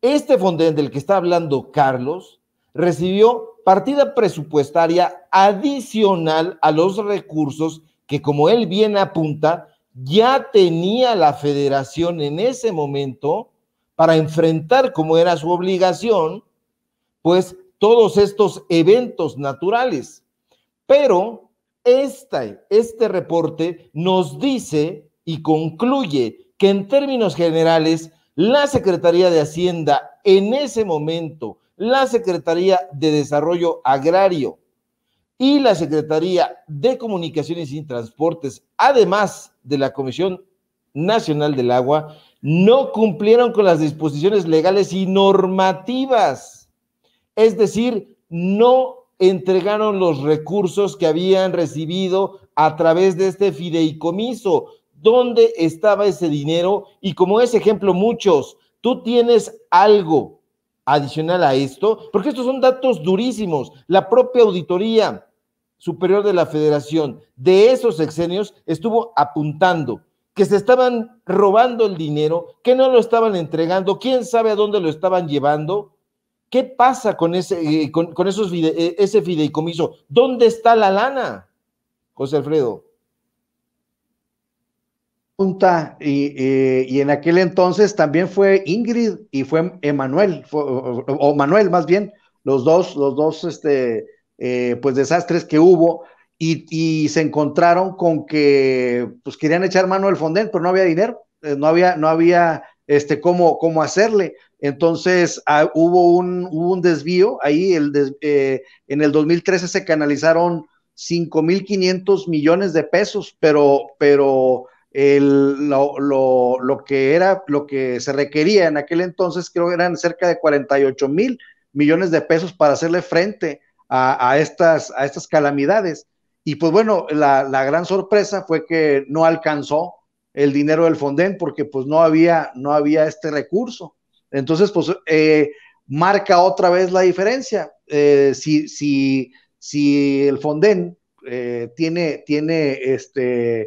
Este fondo del que está hablando Carlos recibió partida presupuestaria adicional a los recursos que, como él bien apunta, ya tenía la federación en ese momento para enfrentar, como era su obligación, pues todos estos eventos naturales. Pero este, este reporte nos dice y concluye que en términos generales, la Secretaría de Hacienda en ese momento, la Secretaría de Desarrollo Agrario y la Secretaría de Comunicaciones y Transportes, además de la Comisión Nacional del Agua, no cumplieron con las disposiciones legales y normativas. Es decir, no entregaron los recursos que habían recibido a través de este fideicomiso. ¿Dónde estaba ese dinero? Y como es ejemplo muchos, tú tienes algo adicional a esto, porque estos son datos durísimos. La propia auditoría superior de la federación de esos exenios estuvo apuntando que se estaban robando el dinero, que no lo estaban entregando, quién sabe a dónde lo estaban llevando ¿Qué pasa con ese, eh, con, esos eh, ese fideicomiso? ¿Dónde está la lana, José Alfredo? Punta, eh, y, en aquel entonces también fue Ingrid y fue Emanuel, o, Manuel más bien, los dos, los dos este, pues desastres que hubo, y, se encontraron con que pues querían echar mano al fondén pero no había dinero, no había, no había este, cómo, cómo hacerle. Entonces ah, hubo, un, desvío ahí, el eh, en el 2013 se canalizaron 5.500 millones de pesos, pero, pero lo, que era, lo que se requería en aquel entonces, creo que eran cerca de 48 mil millones de pesos para hacerle frente a, estas, a estas calamidades. Y pues bueno, la, la gran sorpresa fue que no alcanzó el dinero del Fonden porque pues no había, no había este recurso. Entonces, pues eh, marca otra vez la diferencia. Eh, si, si, si, el Fonden eh, tiene, tiene este,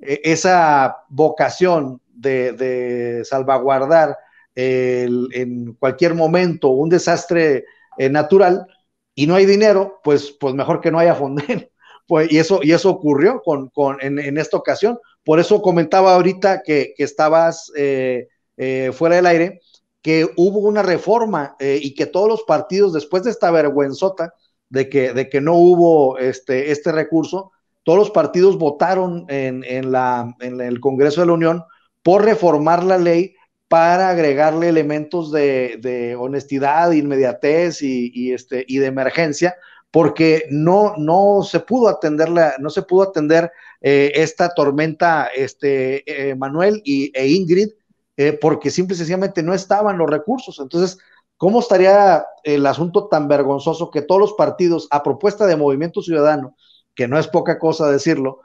e, esa vocación de, de salvaguardar en cualquier momento un desastre eh, natural y no hay dinero, pues, pues mejor que no haya Fonden. Pues, y, eso, y eso ocurrió con, con, en, en esta ocasión, por eso comentaba ahorita que, estabas eh, eh, fuera del aire, que hubo una reforma eh, y que todos los partidos, después de esta vergüenzota de que, de que no hubo este, este, recurso, todos los partidos votaron en, en, la, en el Congreso de la Unión por reformar la ley para agregarle elementos de, honestidad, inmediatez y, y este, de emergencia porque no, no se pudo atender, la, no se pudo atender eh, esta tormenta, este, eh, Manuel y, e Ingrid, eh, porque simple y sencillamente no estaban los recursos. Entonces, ¿cómo estaría el asunto tan vergonzoso que todos los partidos, a propuesta de Movimiento Ciudadano, que no es poca cosa decirlo,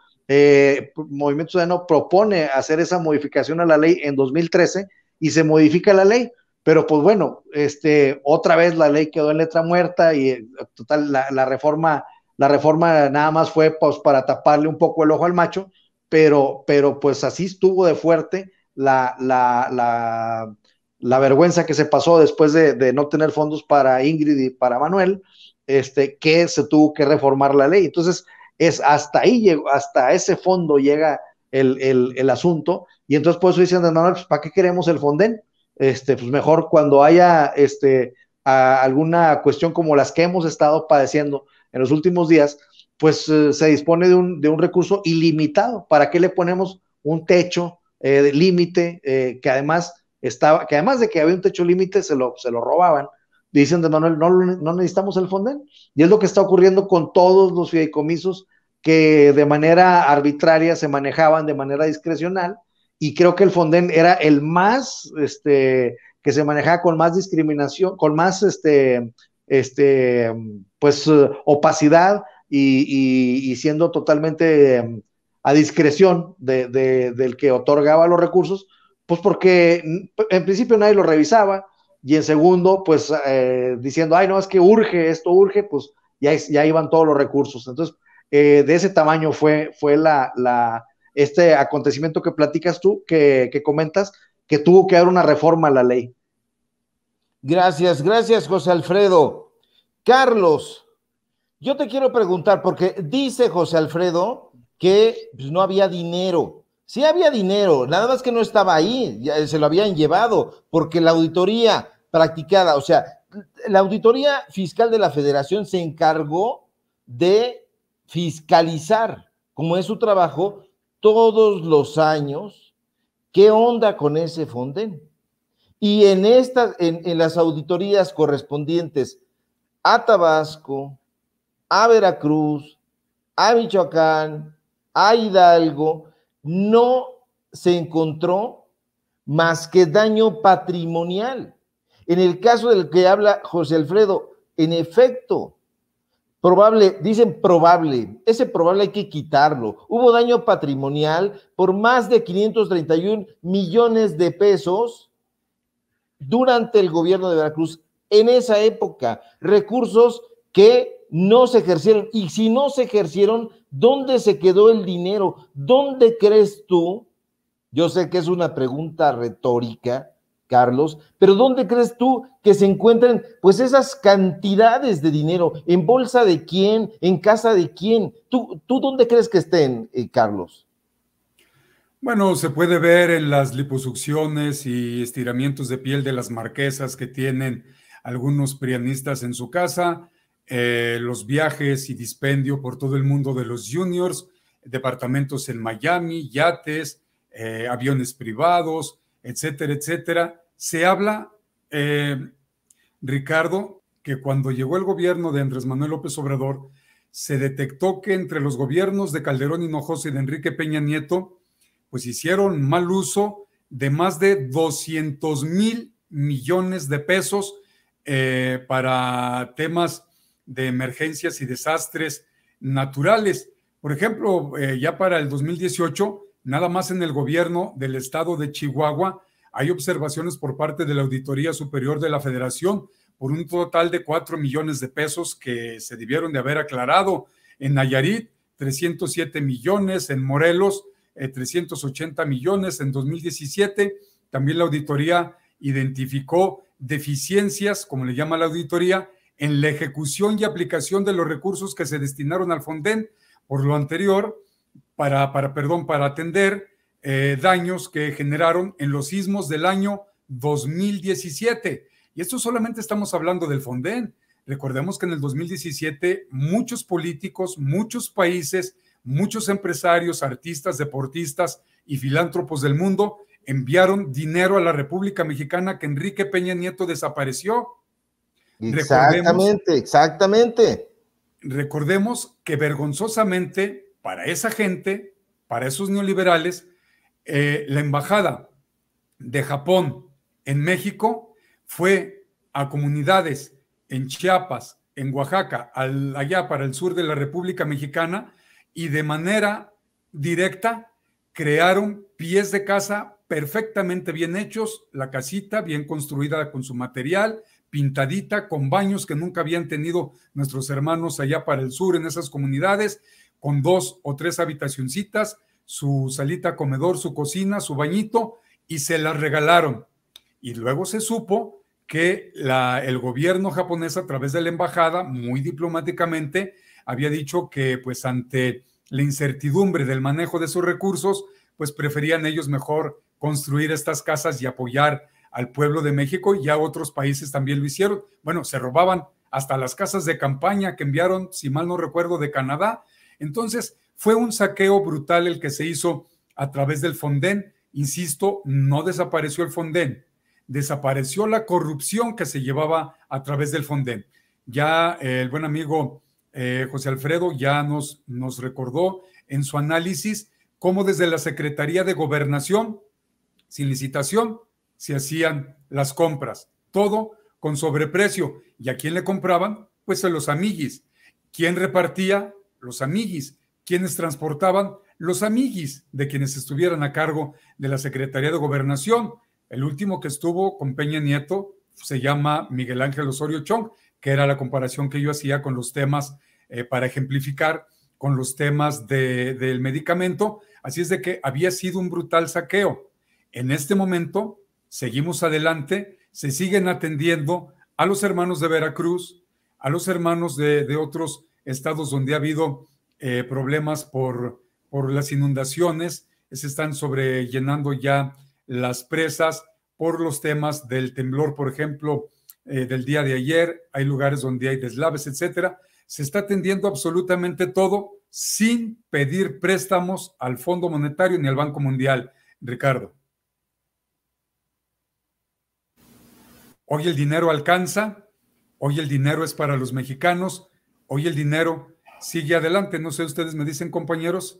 Movimiento Ciudadano propone hacer esa modificación a la ley en 2013 y se modifica la ley? Pero pues bueno, este, otra vez la ley quedó en letra muerta y eh, total, la, reforma, la reforma nada más fue pues, para taparle un poco el ojo al macho, pero, pero pues así estuvo de fuerte la, la, vergüenza que se pasó después de, no tener fondos para Ingrid y para Manuel, este, que se tuvo que reformar la ley. Entonces, es hasta ahí llegó, hasta ese fondo llega el, asunto, y entonces pues eso dicen, Manuel, pues, ¿para qué queremos el Fonden? este, pues mejor cuando haya este, alguna cuestión como las que hemos estado padeciendo en los últimos días, pues eh, se dispone de un, de un, recurso ilimitado. ¿Para qué le ponemos un techo eh, límite eh, que además estaba, que además de que había un techo límite, se lo, se lo robaban? Dicen de Manuel, no, no necesitamos el Fonden. Y es lo que está ocurriendo con todos los fideicomisos que de manera arbitraria se manejaban de manera discrecional y creo que el Fonden era el más, este, que se manejaba con más discriminación, con más, este, este, pues, opacidad y, siendo totalmente em, a discreción del que otorgaba los recursos, pues porque en principio nadie lo revisaba y en segundo, pues eh, diciendo, ay, no, es que urge, esto urge, pues ya, ya iban todos los recursos. Entonces, eh, de ese tamaño fue, fue la, este acontecimiento que platicas tú, que, comentas, que tuvo que haber una reforma a la ley. Gracias, gracias José Alfredo. Carlos, yo te quiero preguntar, porque dice José Alfredo que pues, no había dinero. Sí había dinero, nada más que no estaba ahí, eh, se lo habían llevado, porque la auditoría practicada, o sea, la auditoría fiscal de la federación se encargó de fiscalizar, como es su trabajo, todos los años qué onda con ese Fonden. Y en, estas, en, en las auditorías correspondientes a Tabasco, a Veracruz, a Michoacán, a Hidalgo, no se encontró más que daño patrimonial. En el caso del que habla José Alfredo, en efecto, Probable, dicen probable, ese probable hay que quitarlo. Hubo daño patrimonial por más de 531 millones de pesos durante el gobierno de Veracruz en esa época, recursos que no se ejercieron. Y si no se ejercieron, ¿dónde se quedó el dinero? ¿Dónde crees tú? Yo sé que es una pregunta retórica, Carlos, pero ¿dónde crees tú que se encuentren pues esas cantidades de dinero? ¿En bolsa de quién? ¿En casa de quién? ¿Tú, tú dónde crees que estén, eh, Carlos? Bueno, se puede ver en las liposucciones y estiramientos de piel de las marquesas que tienen algunos prianistas en su casa, eh, los viajes y dispendio por todo el mundo de los juniors, departamentos en Miami, yates, eh, aviones privados, etcétera, etcétera. Se habla, eh, Ricardo, que cuando llegó el gobierno de Andrés Manuel López Obrador, se detectó que entre los gobiernos de Calderón Hinojosa y de Enrique Peña Nieto, pues hicieron mal uso de más de 200 mil millones de pesos eh, para temas de emergencias y desastres naturales. Por ejemplo, eh, ya para el 2018 Nada más en el gobierno del estado de Chihuahua hay observaciones por parte de la Auditoría Superior de la Federación por un total de 4 millones de pesos que se debieron de haber aclarado. En Nayarit, 307 millones, en Morelos, 380 eh, millones. En 2017, también la auditoría identificó deficiencias, como le llama la auditoría, en la ejecución y aplicación de los recursos que se destinaron al Fonden. Por lo anterior, para, perdón, para atender eh, daños que generaron en los sismos del año 2017. Y esto solamente estamos hablando del Fonden. Recordemos que en el 2017 muchos políticos, muchos países, muchos empresarios, artistas, deportistas y filántropos del mundo enviaron dinero a la República Mexicana que Enrique Peña Nieto desapareció. Exactamente, exactamente. Recordemos que vergonzosamente para esa gente, para esos neoliberales, eh, la embajada de Japón en México fue a comunidades en Chiapas, en Oaxaca, allá para el sur de la República Mexicana, y de manera directa crearon pies de casa perfectamente bien hechos, la casita bien construida con su material, pintadita, con baños que nunca habían tenido nuestros hermanos allá para el sur en esas comunidades, con dos o tres habitacioncitas, su salita comedor, su cocina, su bañito, y se las regalaron. Y luego se supo que la, el gobierno japonés a través de la embajada, muy diplomáticamente, había dicho que pues ante la incertidumbre del manejo de sus recursos, pues preferían ellos mejor construir estas casas y apoyar al pueblo de México y a otros países también lo hicieron. Bueno, se robaban hasta las casas de campaña que enviaron, si mal no recuerdo, de Canadá, entonces, fue un saqueo brutal el que se hizo a través del Fonden. Insisto, no desapareció el Fonden, desapareció la corrupción que se llevaba a través del Fonden. Ya eh, el buen amigo eh, José Alfredo ya nos, nos recordó en su análisis cómo desde la Secretaría de Gobernación, sin licitación, se hacían las compras, todo con sobreprecio. ¿Y a quién le compraban? Pues a los amiguis. ¿Quién repartía? los amiguis, quienes transportaban los amiguis de quienes estuvieran a cargo de la Secretaría de Gobernación. El último que estuvo con Peña Nieto se llama Miguel Ángel Osorio Chong, que era la comparación que yo hacía con los temas, eh, para ejemplificar, con los temas de, del medicamento. Así es de que había sido un brutal saqueo. En este momento, seguimos adelante, se siguen atendiendo a los hermanos de Veracruz, a los hermanos de, de otros estados donde ha habido eh, problemas por, las inundaciones, se están sobrellenando ya las presas por los temas del temblor, por ejemplo, eh, del día de ayer, hay lugares donde hay deslaves, etcétera. Se está atendiendo absolutamente todo sin pedir préstamos al Fondo Monetario ni al Banco Mundial. Ricardo. Hoy el dinero alcanza, hoy el dinero es para los mexicanos, Hoy el dinero sigue adelante. No sé, ustedes me dicen, compañeros.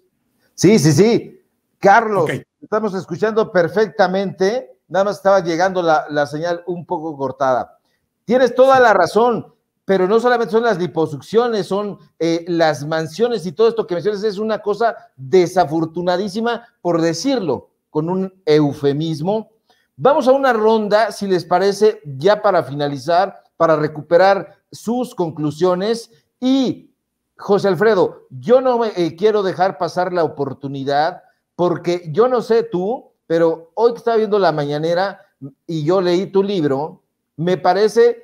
Sí, sí, sí. Carlos, estamos escuchando perfectamente. Nada más estaba llegando la, señal un poco cortada. Tienes toda la razón, pero no solamente son las liposucciones, son eh, las mansiones y todo esto que mencionas es una cosa desafortunadísima, por decirlo con un eufemismo. Vamos a una ronda, si les parece, ya para finalizar, para recuperar sus conclusiones y, José Alfredo, yo no eh, quiero dejar pasar la oportunidad porque yo no sé tú, pero hoy que estaba viendo la mañanera y yo leí tu libro, me parece,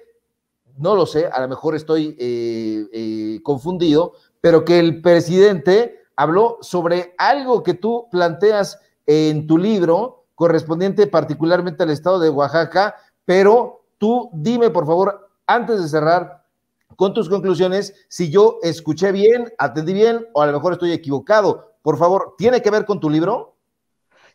no lo sé, a lo mejor estoy eh, eh, confundido, pero que el presidente habló sobre algo que tú planteas en tu libro, correspondiente particularmente al estado de Oaxaca, pero tú dime, por favor, antes de cerrar, con tus conclusiones, si yo escuché bien, atendí bien o a lo mejor estoy equivocado. Por favor, ¿tiene que ver con tu libro?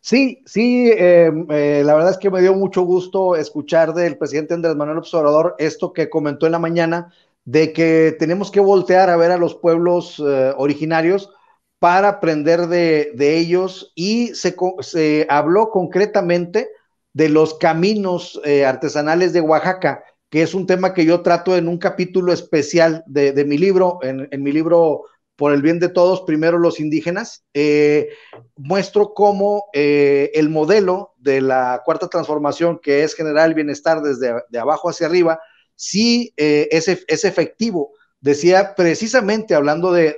Sí, sí, em, eh, la verdad es que me dio mucho gusto escuchar del presidente Andrés Manuel Observador esto que comentó en la mañana, de que tenemos que voltear a ver a los pueblos eh, originarios para aprender de, ellos y se, se, habló concretamente de los caminos eh, artesanales de Oaxaca que es un tema que yo trato en un capítulo especial de, mi libro, en, mi libro Por el bien de todos, primero los indígenas, eh, muestro cómo eh, el modelo de la cuarta transformación, que es generar el bienestar desde de abajo hacia arriba, sí eh, es, efectivo decía precisamente hablando de,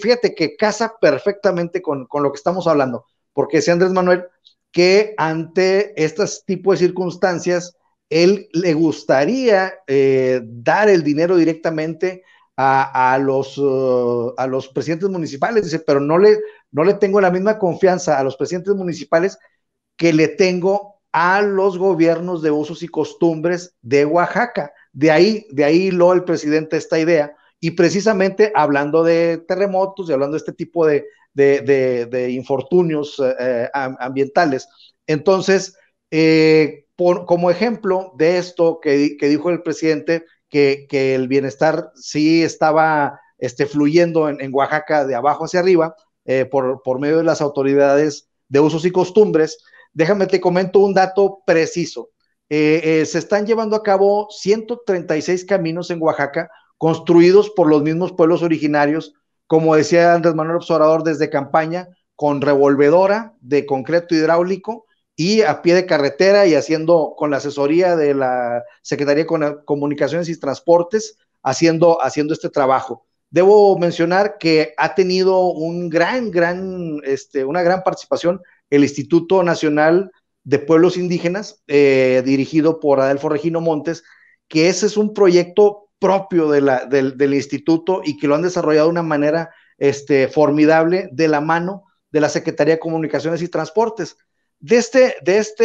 fíjate que casa perfectamente con, con, lo que estamos hablando, porque decía Andrés Manuel que ante este tipo de circunstancias, él le gustaría eh, dar el dinero directamente a, los, uh, a los presidentes municipales, dice, pero no le, no le tengo la misma confianza a los presidentes municipales que le tengo a los gobiernos de usos y costumbres de Oaxaca. De ahí, de ahí lo el presidente esta idea. Y precisamente hablando de terremotos y hablando de este tipo de, infortunios eh, eh, ambientales. Entonces, eh, como ejemplo de esto que, dijo el presidente, que, el bienestar sí estaba este, fluyendo en, Oaxaca de abajo hacia arriba eh, por, medio de las autoridades de usos y costumbres. Déjame te comento un dato preciso. Eh, eh, se están llevando a cabo 136 caminos en Oaxaca construidos por los mismos pueblos originarios, como decía Andrés Manuel Observador desde campaña, con revolvedora de concreto hidráulico y a pie de carretera y haciendo con la asesoría de la Secretaría de Comunicaciones y Transportes, haciendo, haciendo este trabajo. Debo mencionar que ha tenido un gran, gran, este, una gran participación el Instituto Nacional de Pueblos Indígenas, eh, dirigido por Adelfo Regino Montes, que ese es un proyecto propio del, del, instituto y que lo han desarrollado de una manera este, formidable de la mano de la Secretaría de Comunicaciones y Transportes de, este, de, este,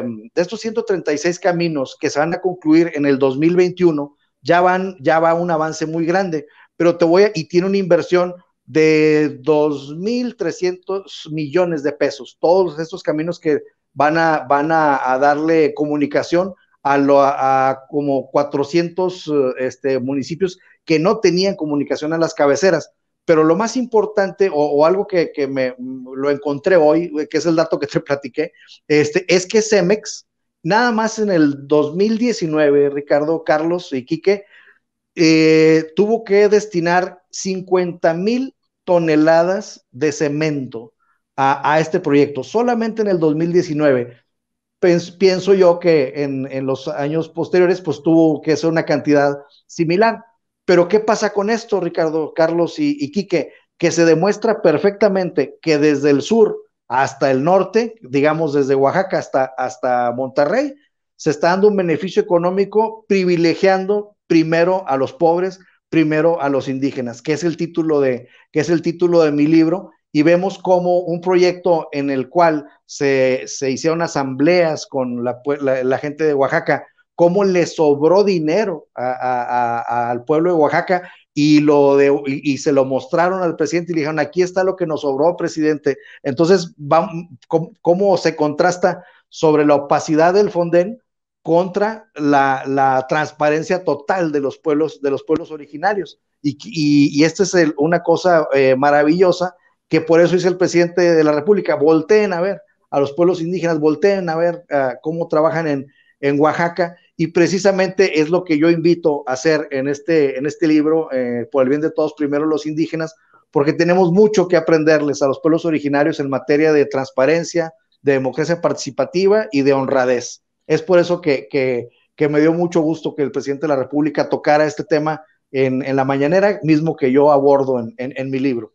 de estos 136 caminos que se van a concluir en el 2021, ya, van, ya va un avance muy grande, pero te voy a, y tiene una inversión de 2.300 millones de pesos, todos estos caminos que van a, van a, darle comunicación a, lo, a, como 400 este, municipios que no tenían comunicación a las cabeceras. Pero lo más importante, o, algo que, me lo encontré hoy, que es el dato que te platiqué, este, es que Cemex, nada más en el 2019, Ricardo, Carlos y Quique, eh, tuvo que destinar 50 mil toneladas de cemento a, este proyecto, solamente en el 2019. pienso yo que en, los años posteriores, pues tuvo que ser una cantidad similar. Pero ¿qué pasa con esto, Ricardo, Carlos y, Quique? Que se demuestra perfectamente que desde el sur hasta el norte, digamos desde Oaxaca hasta, hasta Monterrey, se está dando un beneficio económico privilegiando primero a los pobres, primero a los indígenas, que es el título de, que es el título de mi libro, y vemos cómo un proyecto en el cual se, se hicieron asambleas con la gente de Oaxaca cómo le sobró dinero al pueblo de Oaxaca y, lo de, y, se lo mostraron al presidente y le dijeron, aquí está lo que nos sobró, presidente. Entonces, ¿cómo, se contrasta sobre la opacidad del Fonden contra la, transparencia total de los pueblos, de los pueblos originarios? Y, esta es una cosa eh, maravillosa que por eso dice el presidente de la República, volteen a ver a los pueblos indígenas, volteen a ver ah, cómo trabajan en Oaxaca y precisamente es lo que yo invito a hacer en este, en este libro, eh, por el bien de todos, primero los indígenas, porque tenemos mucho que aprenderles a los pueblos originarios en materia de transparencia, de democracia participativa y de honradez. Es por eso que, me dio mucho gusto que el presidente de la República tocara este tema en, la mañanera, mismo que yo abordo en mi libro.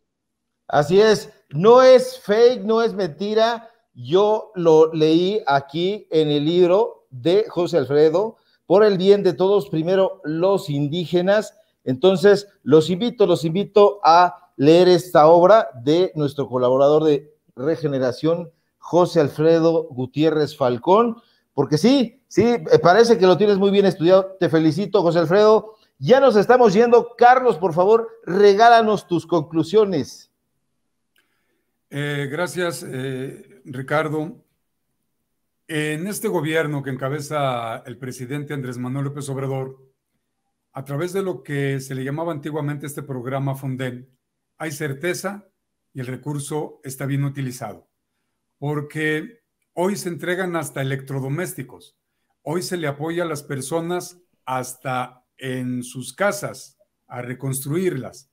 Así es, no es fake, no es mentira. Yo lo leí aquí en el libro de José Alfredo por el bien de todos, primero los indígenas. Entonces, los invito, los invito a leer esta obra de nuestro colaborador de regeneración, José Alfredo Gutiérrez Falcón, porque sí, sí, eh, parece que lo tienes muy bien estudiado. Te felicito, José Alfredo. Ya nos estamos yendo. Carlos, por favor, regálanos tus conclusiones. Eh, gracias, eh, Ricardo. En este gobierno que encabeza el presidente Andrés Manuel López Obrador, a través de lo que se le llamaba antiguamente este programa Fonden, hay certeza y el recurso está bien utilizado. Porque hoy se entregan hasta electrodomésticos, hoy se le apoya a las personas hasta en sus casas, a reconstruirlas,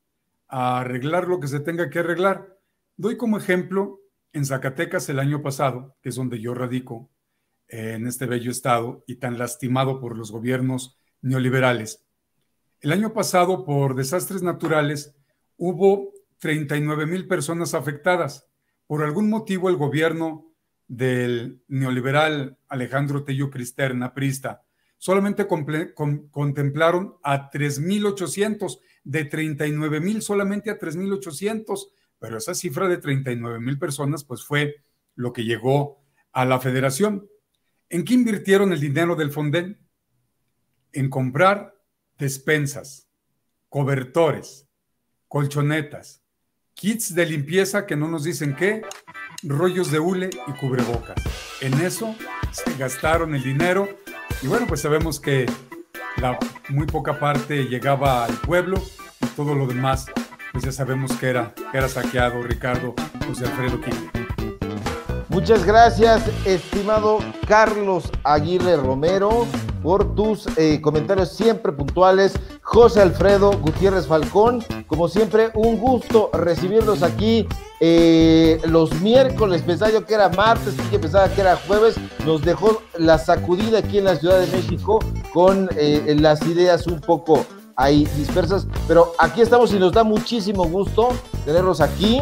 a arreglar lo que se tenga que arreglar. Doy como ejemplo, en Zacatecas el año pasado, que es donde yo radico, eh, en este bello estado y tan lastimado por los gobiernos neoliberales. El año pasado, por desastres naturales, hubo 39 mil personas afectadas. Por algún motivo, el gobierno del neoliberal Alejandro Tello Cristerna, Prista, solamente contemplaron a 3.800, de 39 mil solamente a 3.800, pero esa cifra de 39 mil personas pues fue lo que llegó a la federación. ¿En qué invirtieron el dinero del Fonden? En comprar despensas, cobertores, colchonetas, kits de limpieza que no nos dicen qué, rollos de hule y cubrebocas. En eso se gastaron el dinero y bueno, pues sabemos que la muy poca parte llegaba al pueblo y todo lo demás, pues ya sabemos que era, era saqueado Ricardo José Alfredo Quinto. Muchas gracias, estimado Carlos Aguirre Romero, por tus eh, comentarios siempre puntuales. José Alfredo Gutiérrez Falcón, como siempre, un gusto recibirlos aquí eh, los miércoles. Pensaba yo que era martes, y que pensaba que era jueves. Nos dejó la sacudida aquí en la Ciudad de México con eh, las ideas un poco ahí dispersas. Pero aquí estamos y nos da muchísimo gusto tenerlos aquí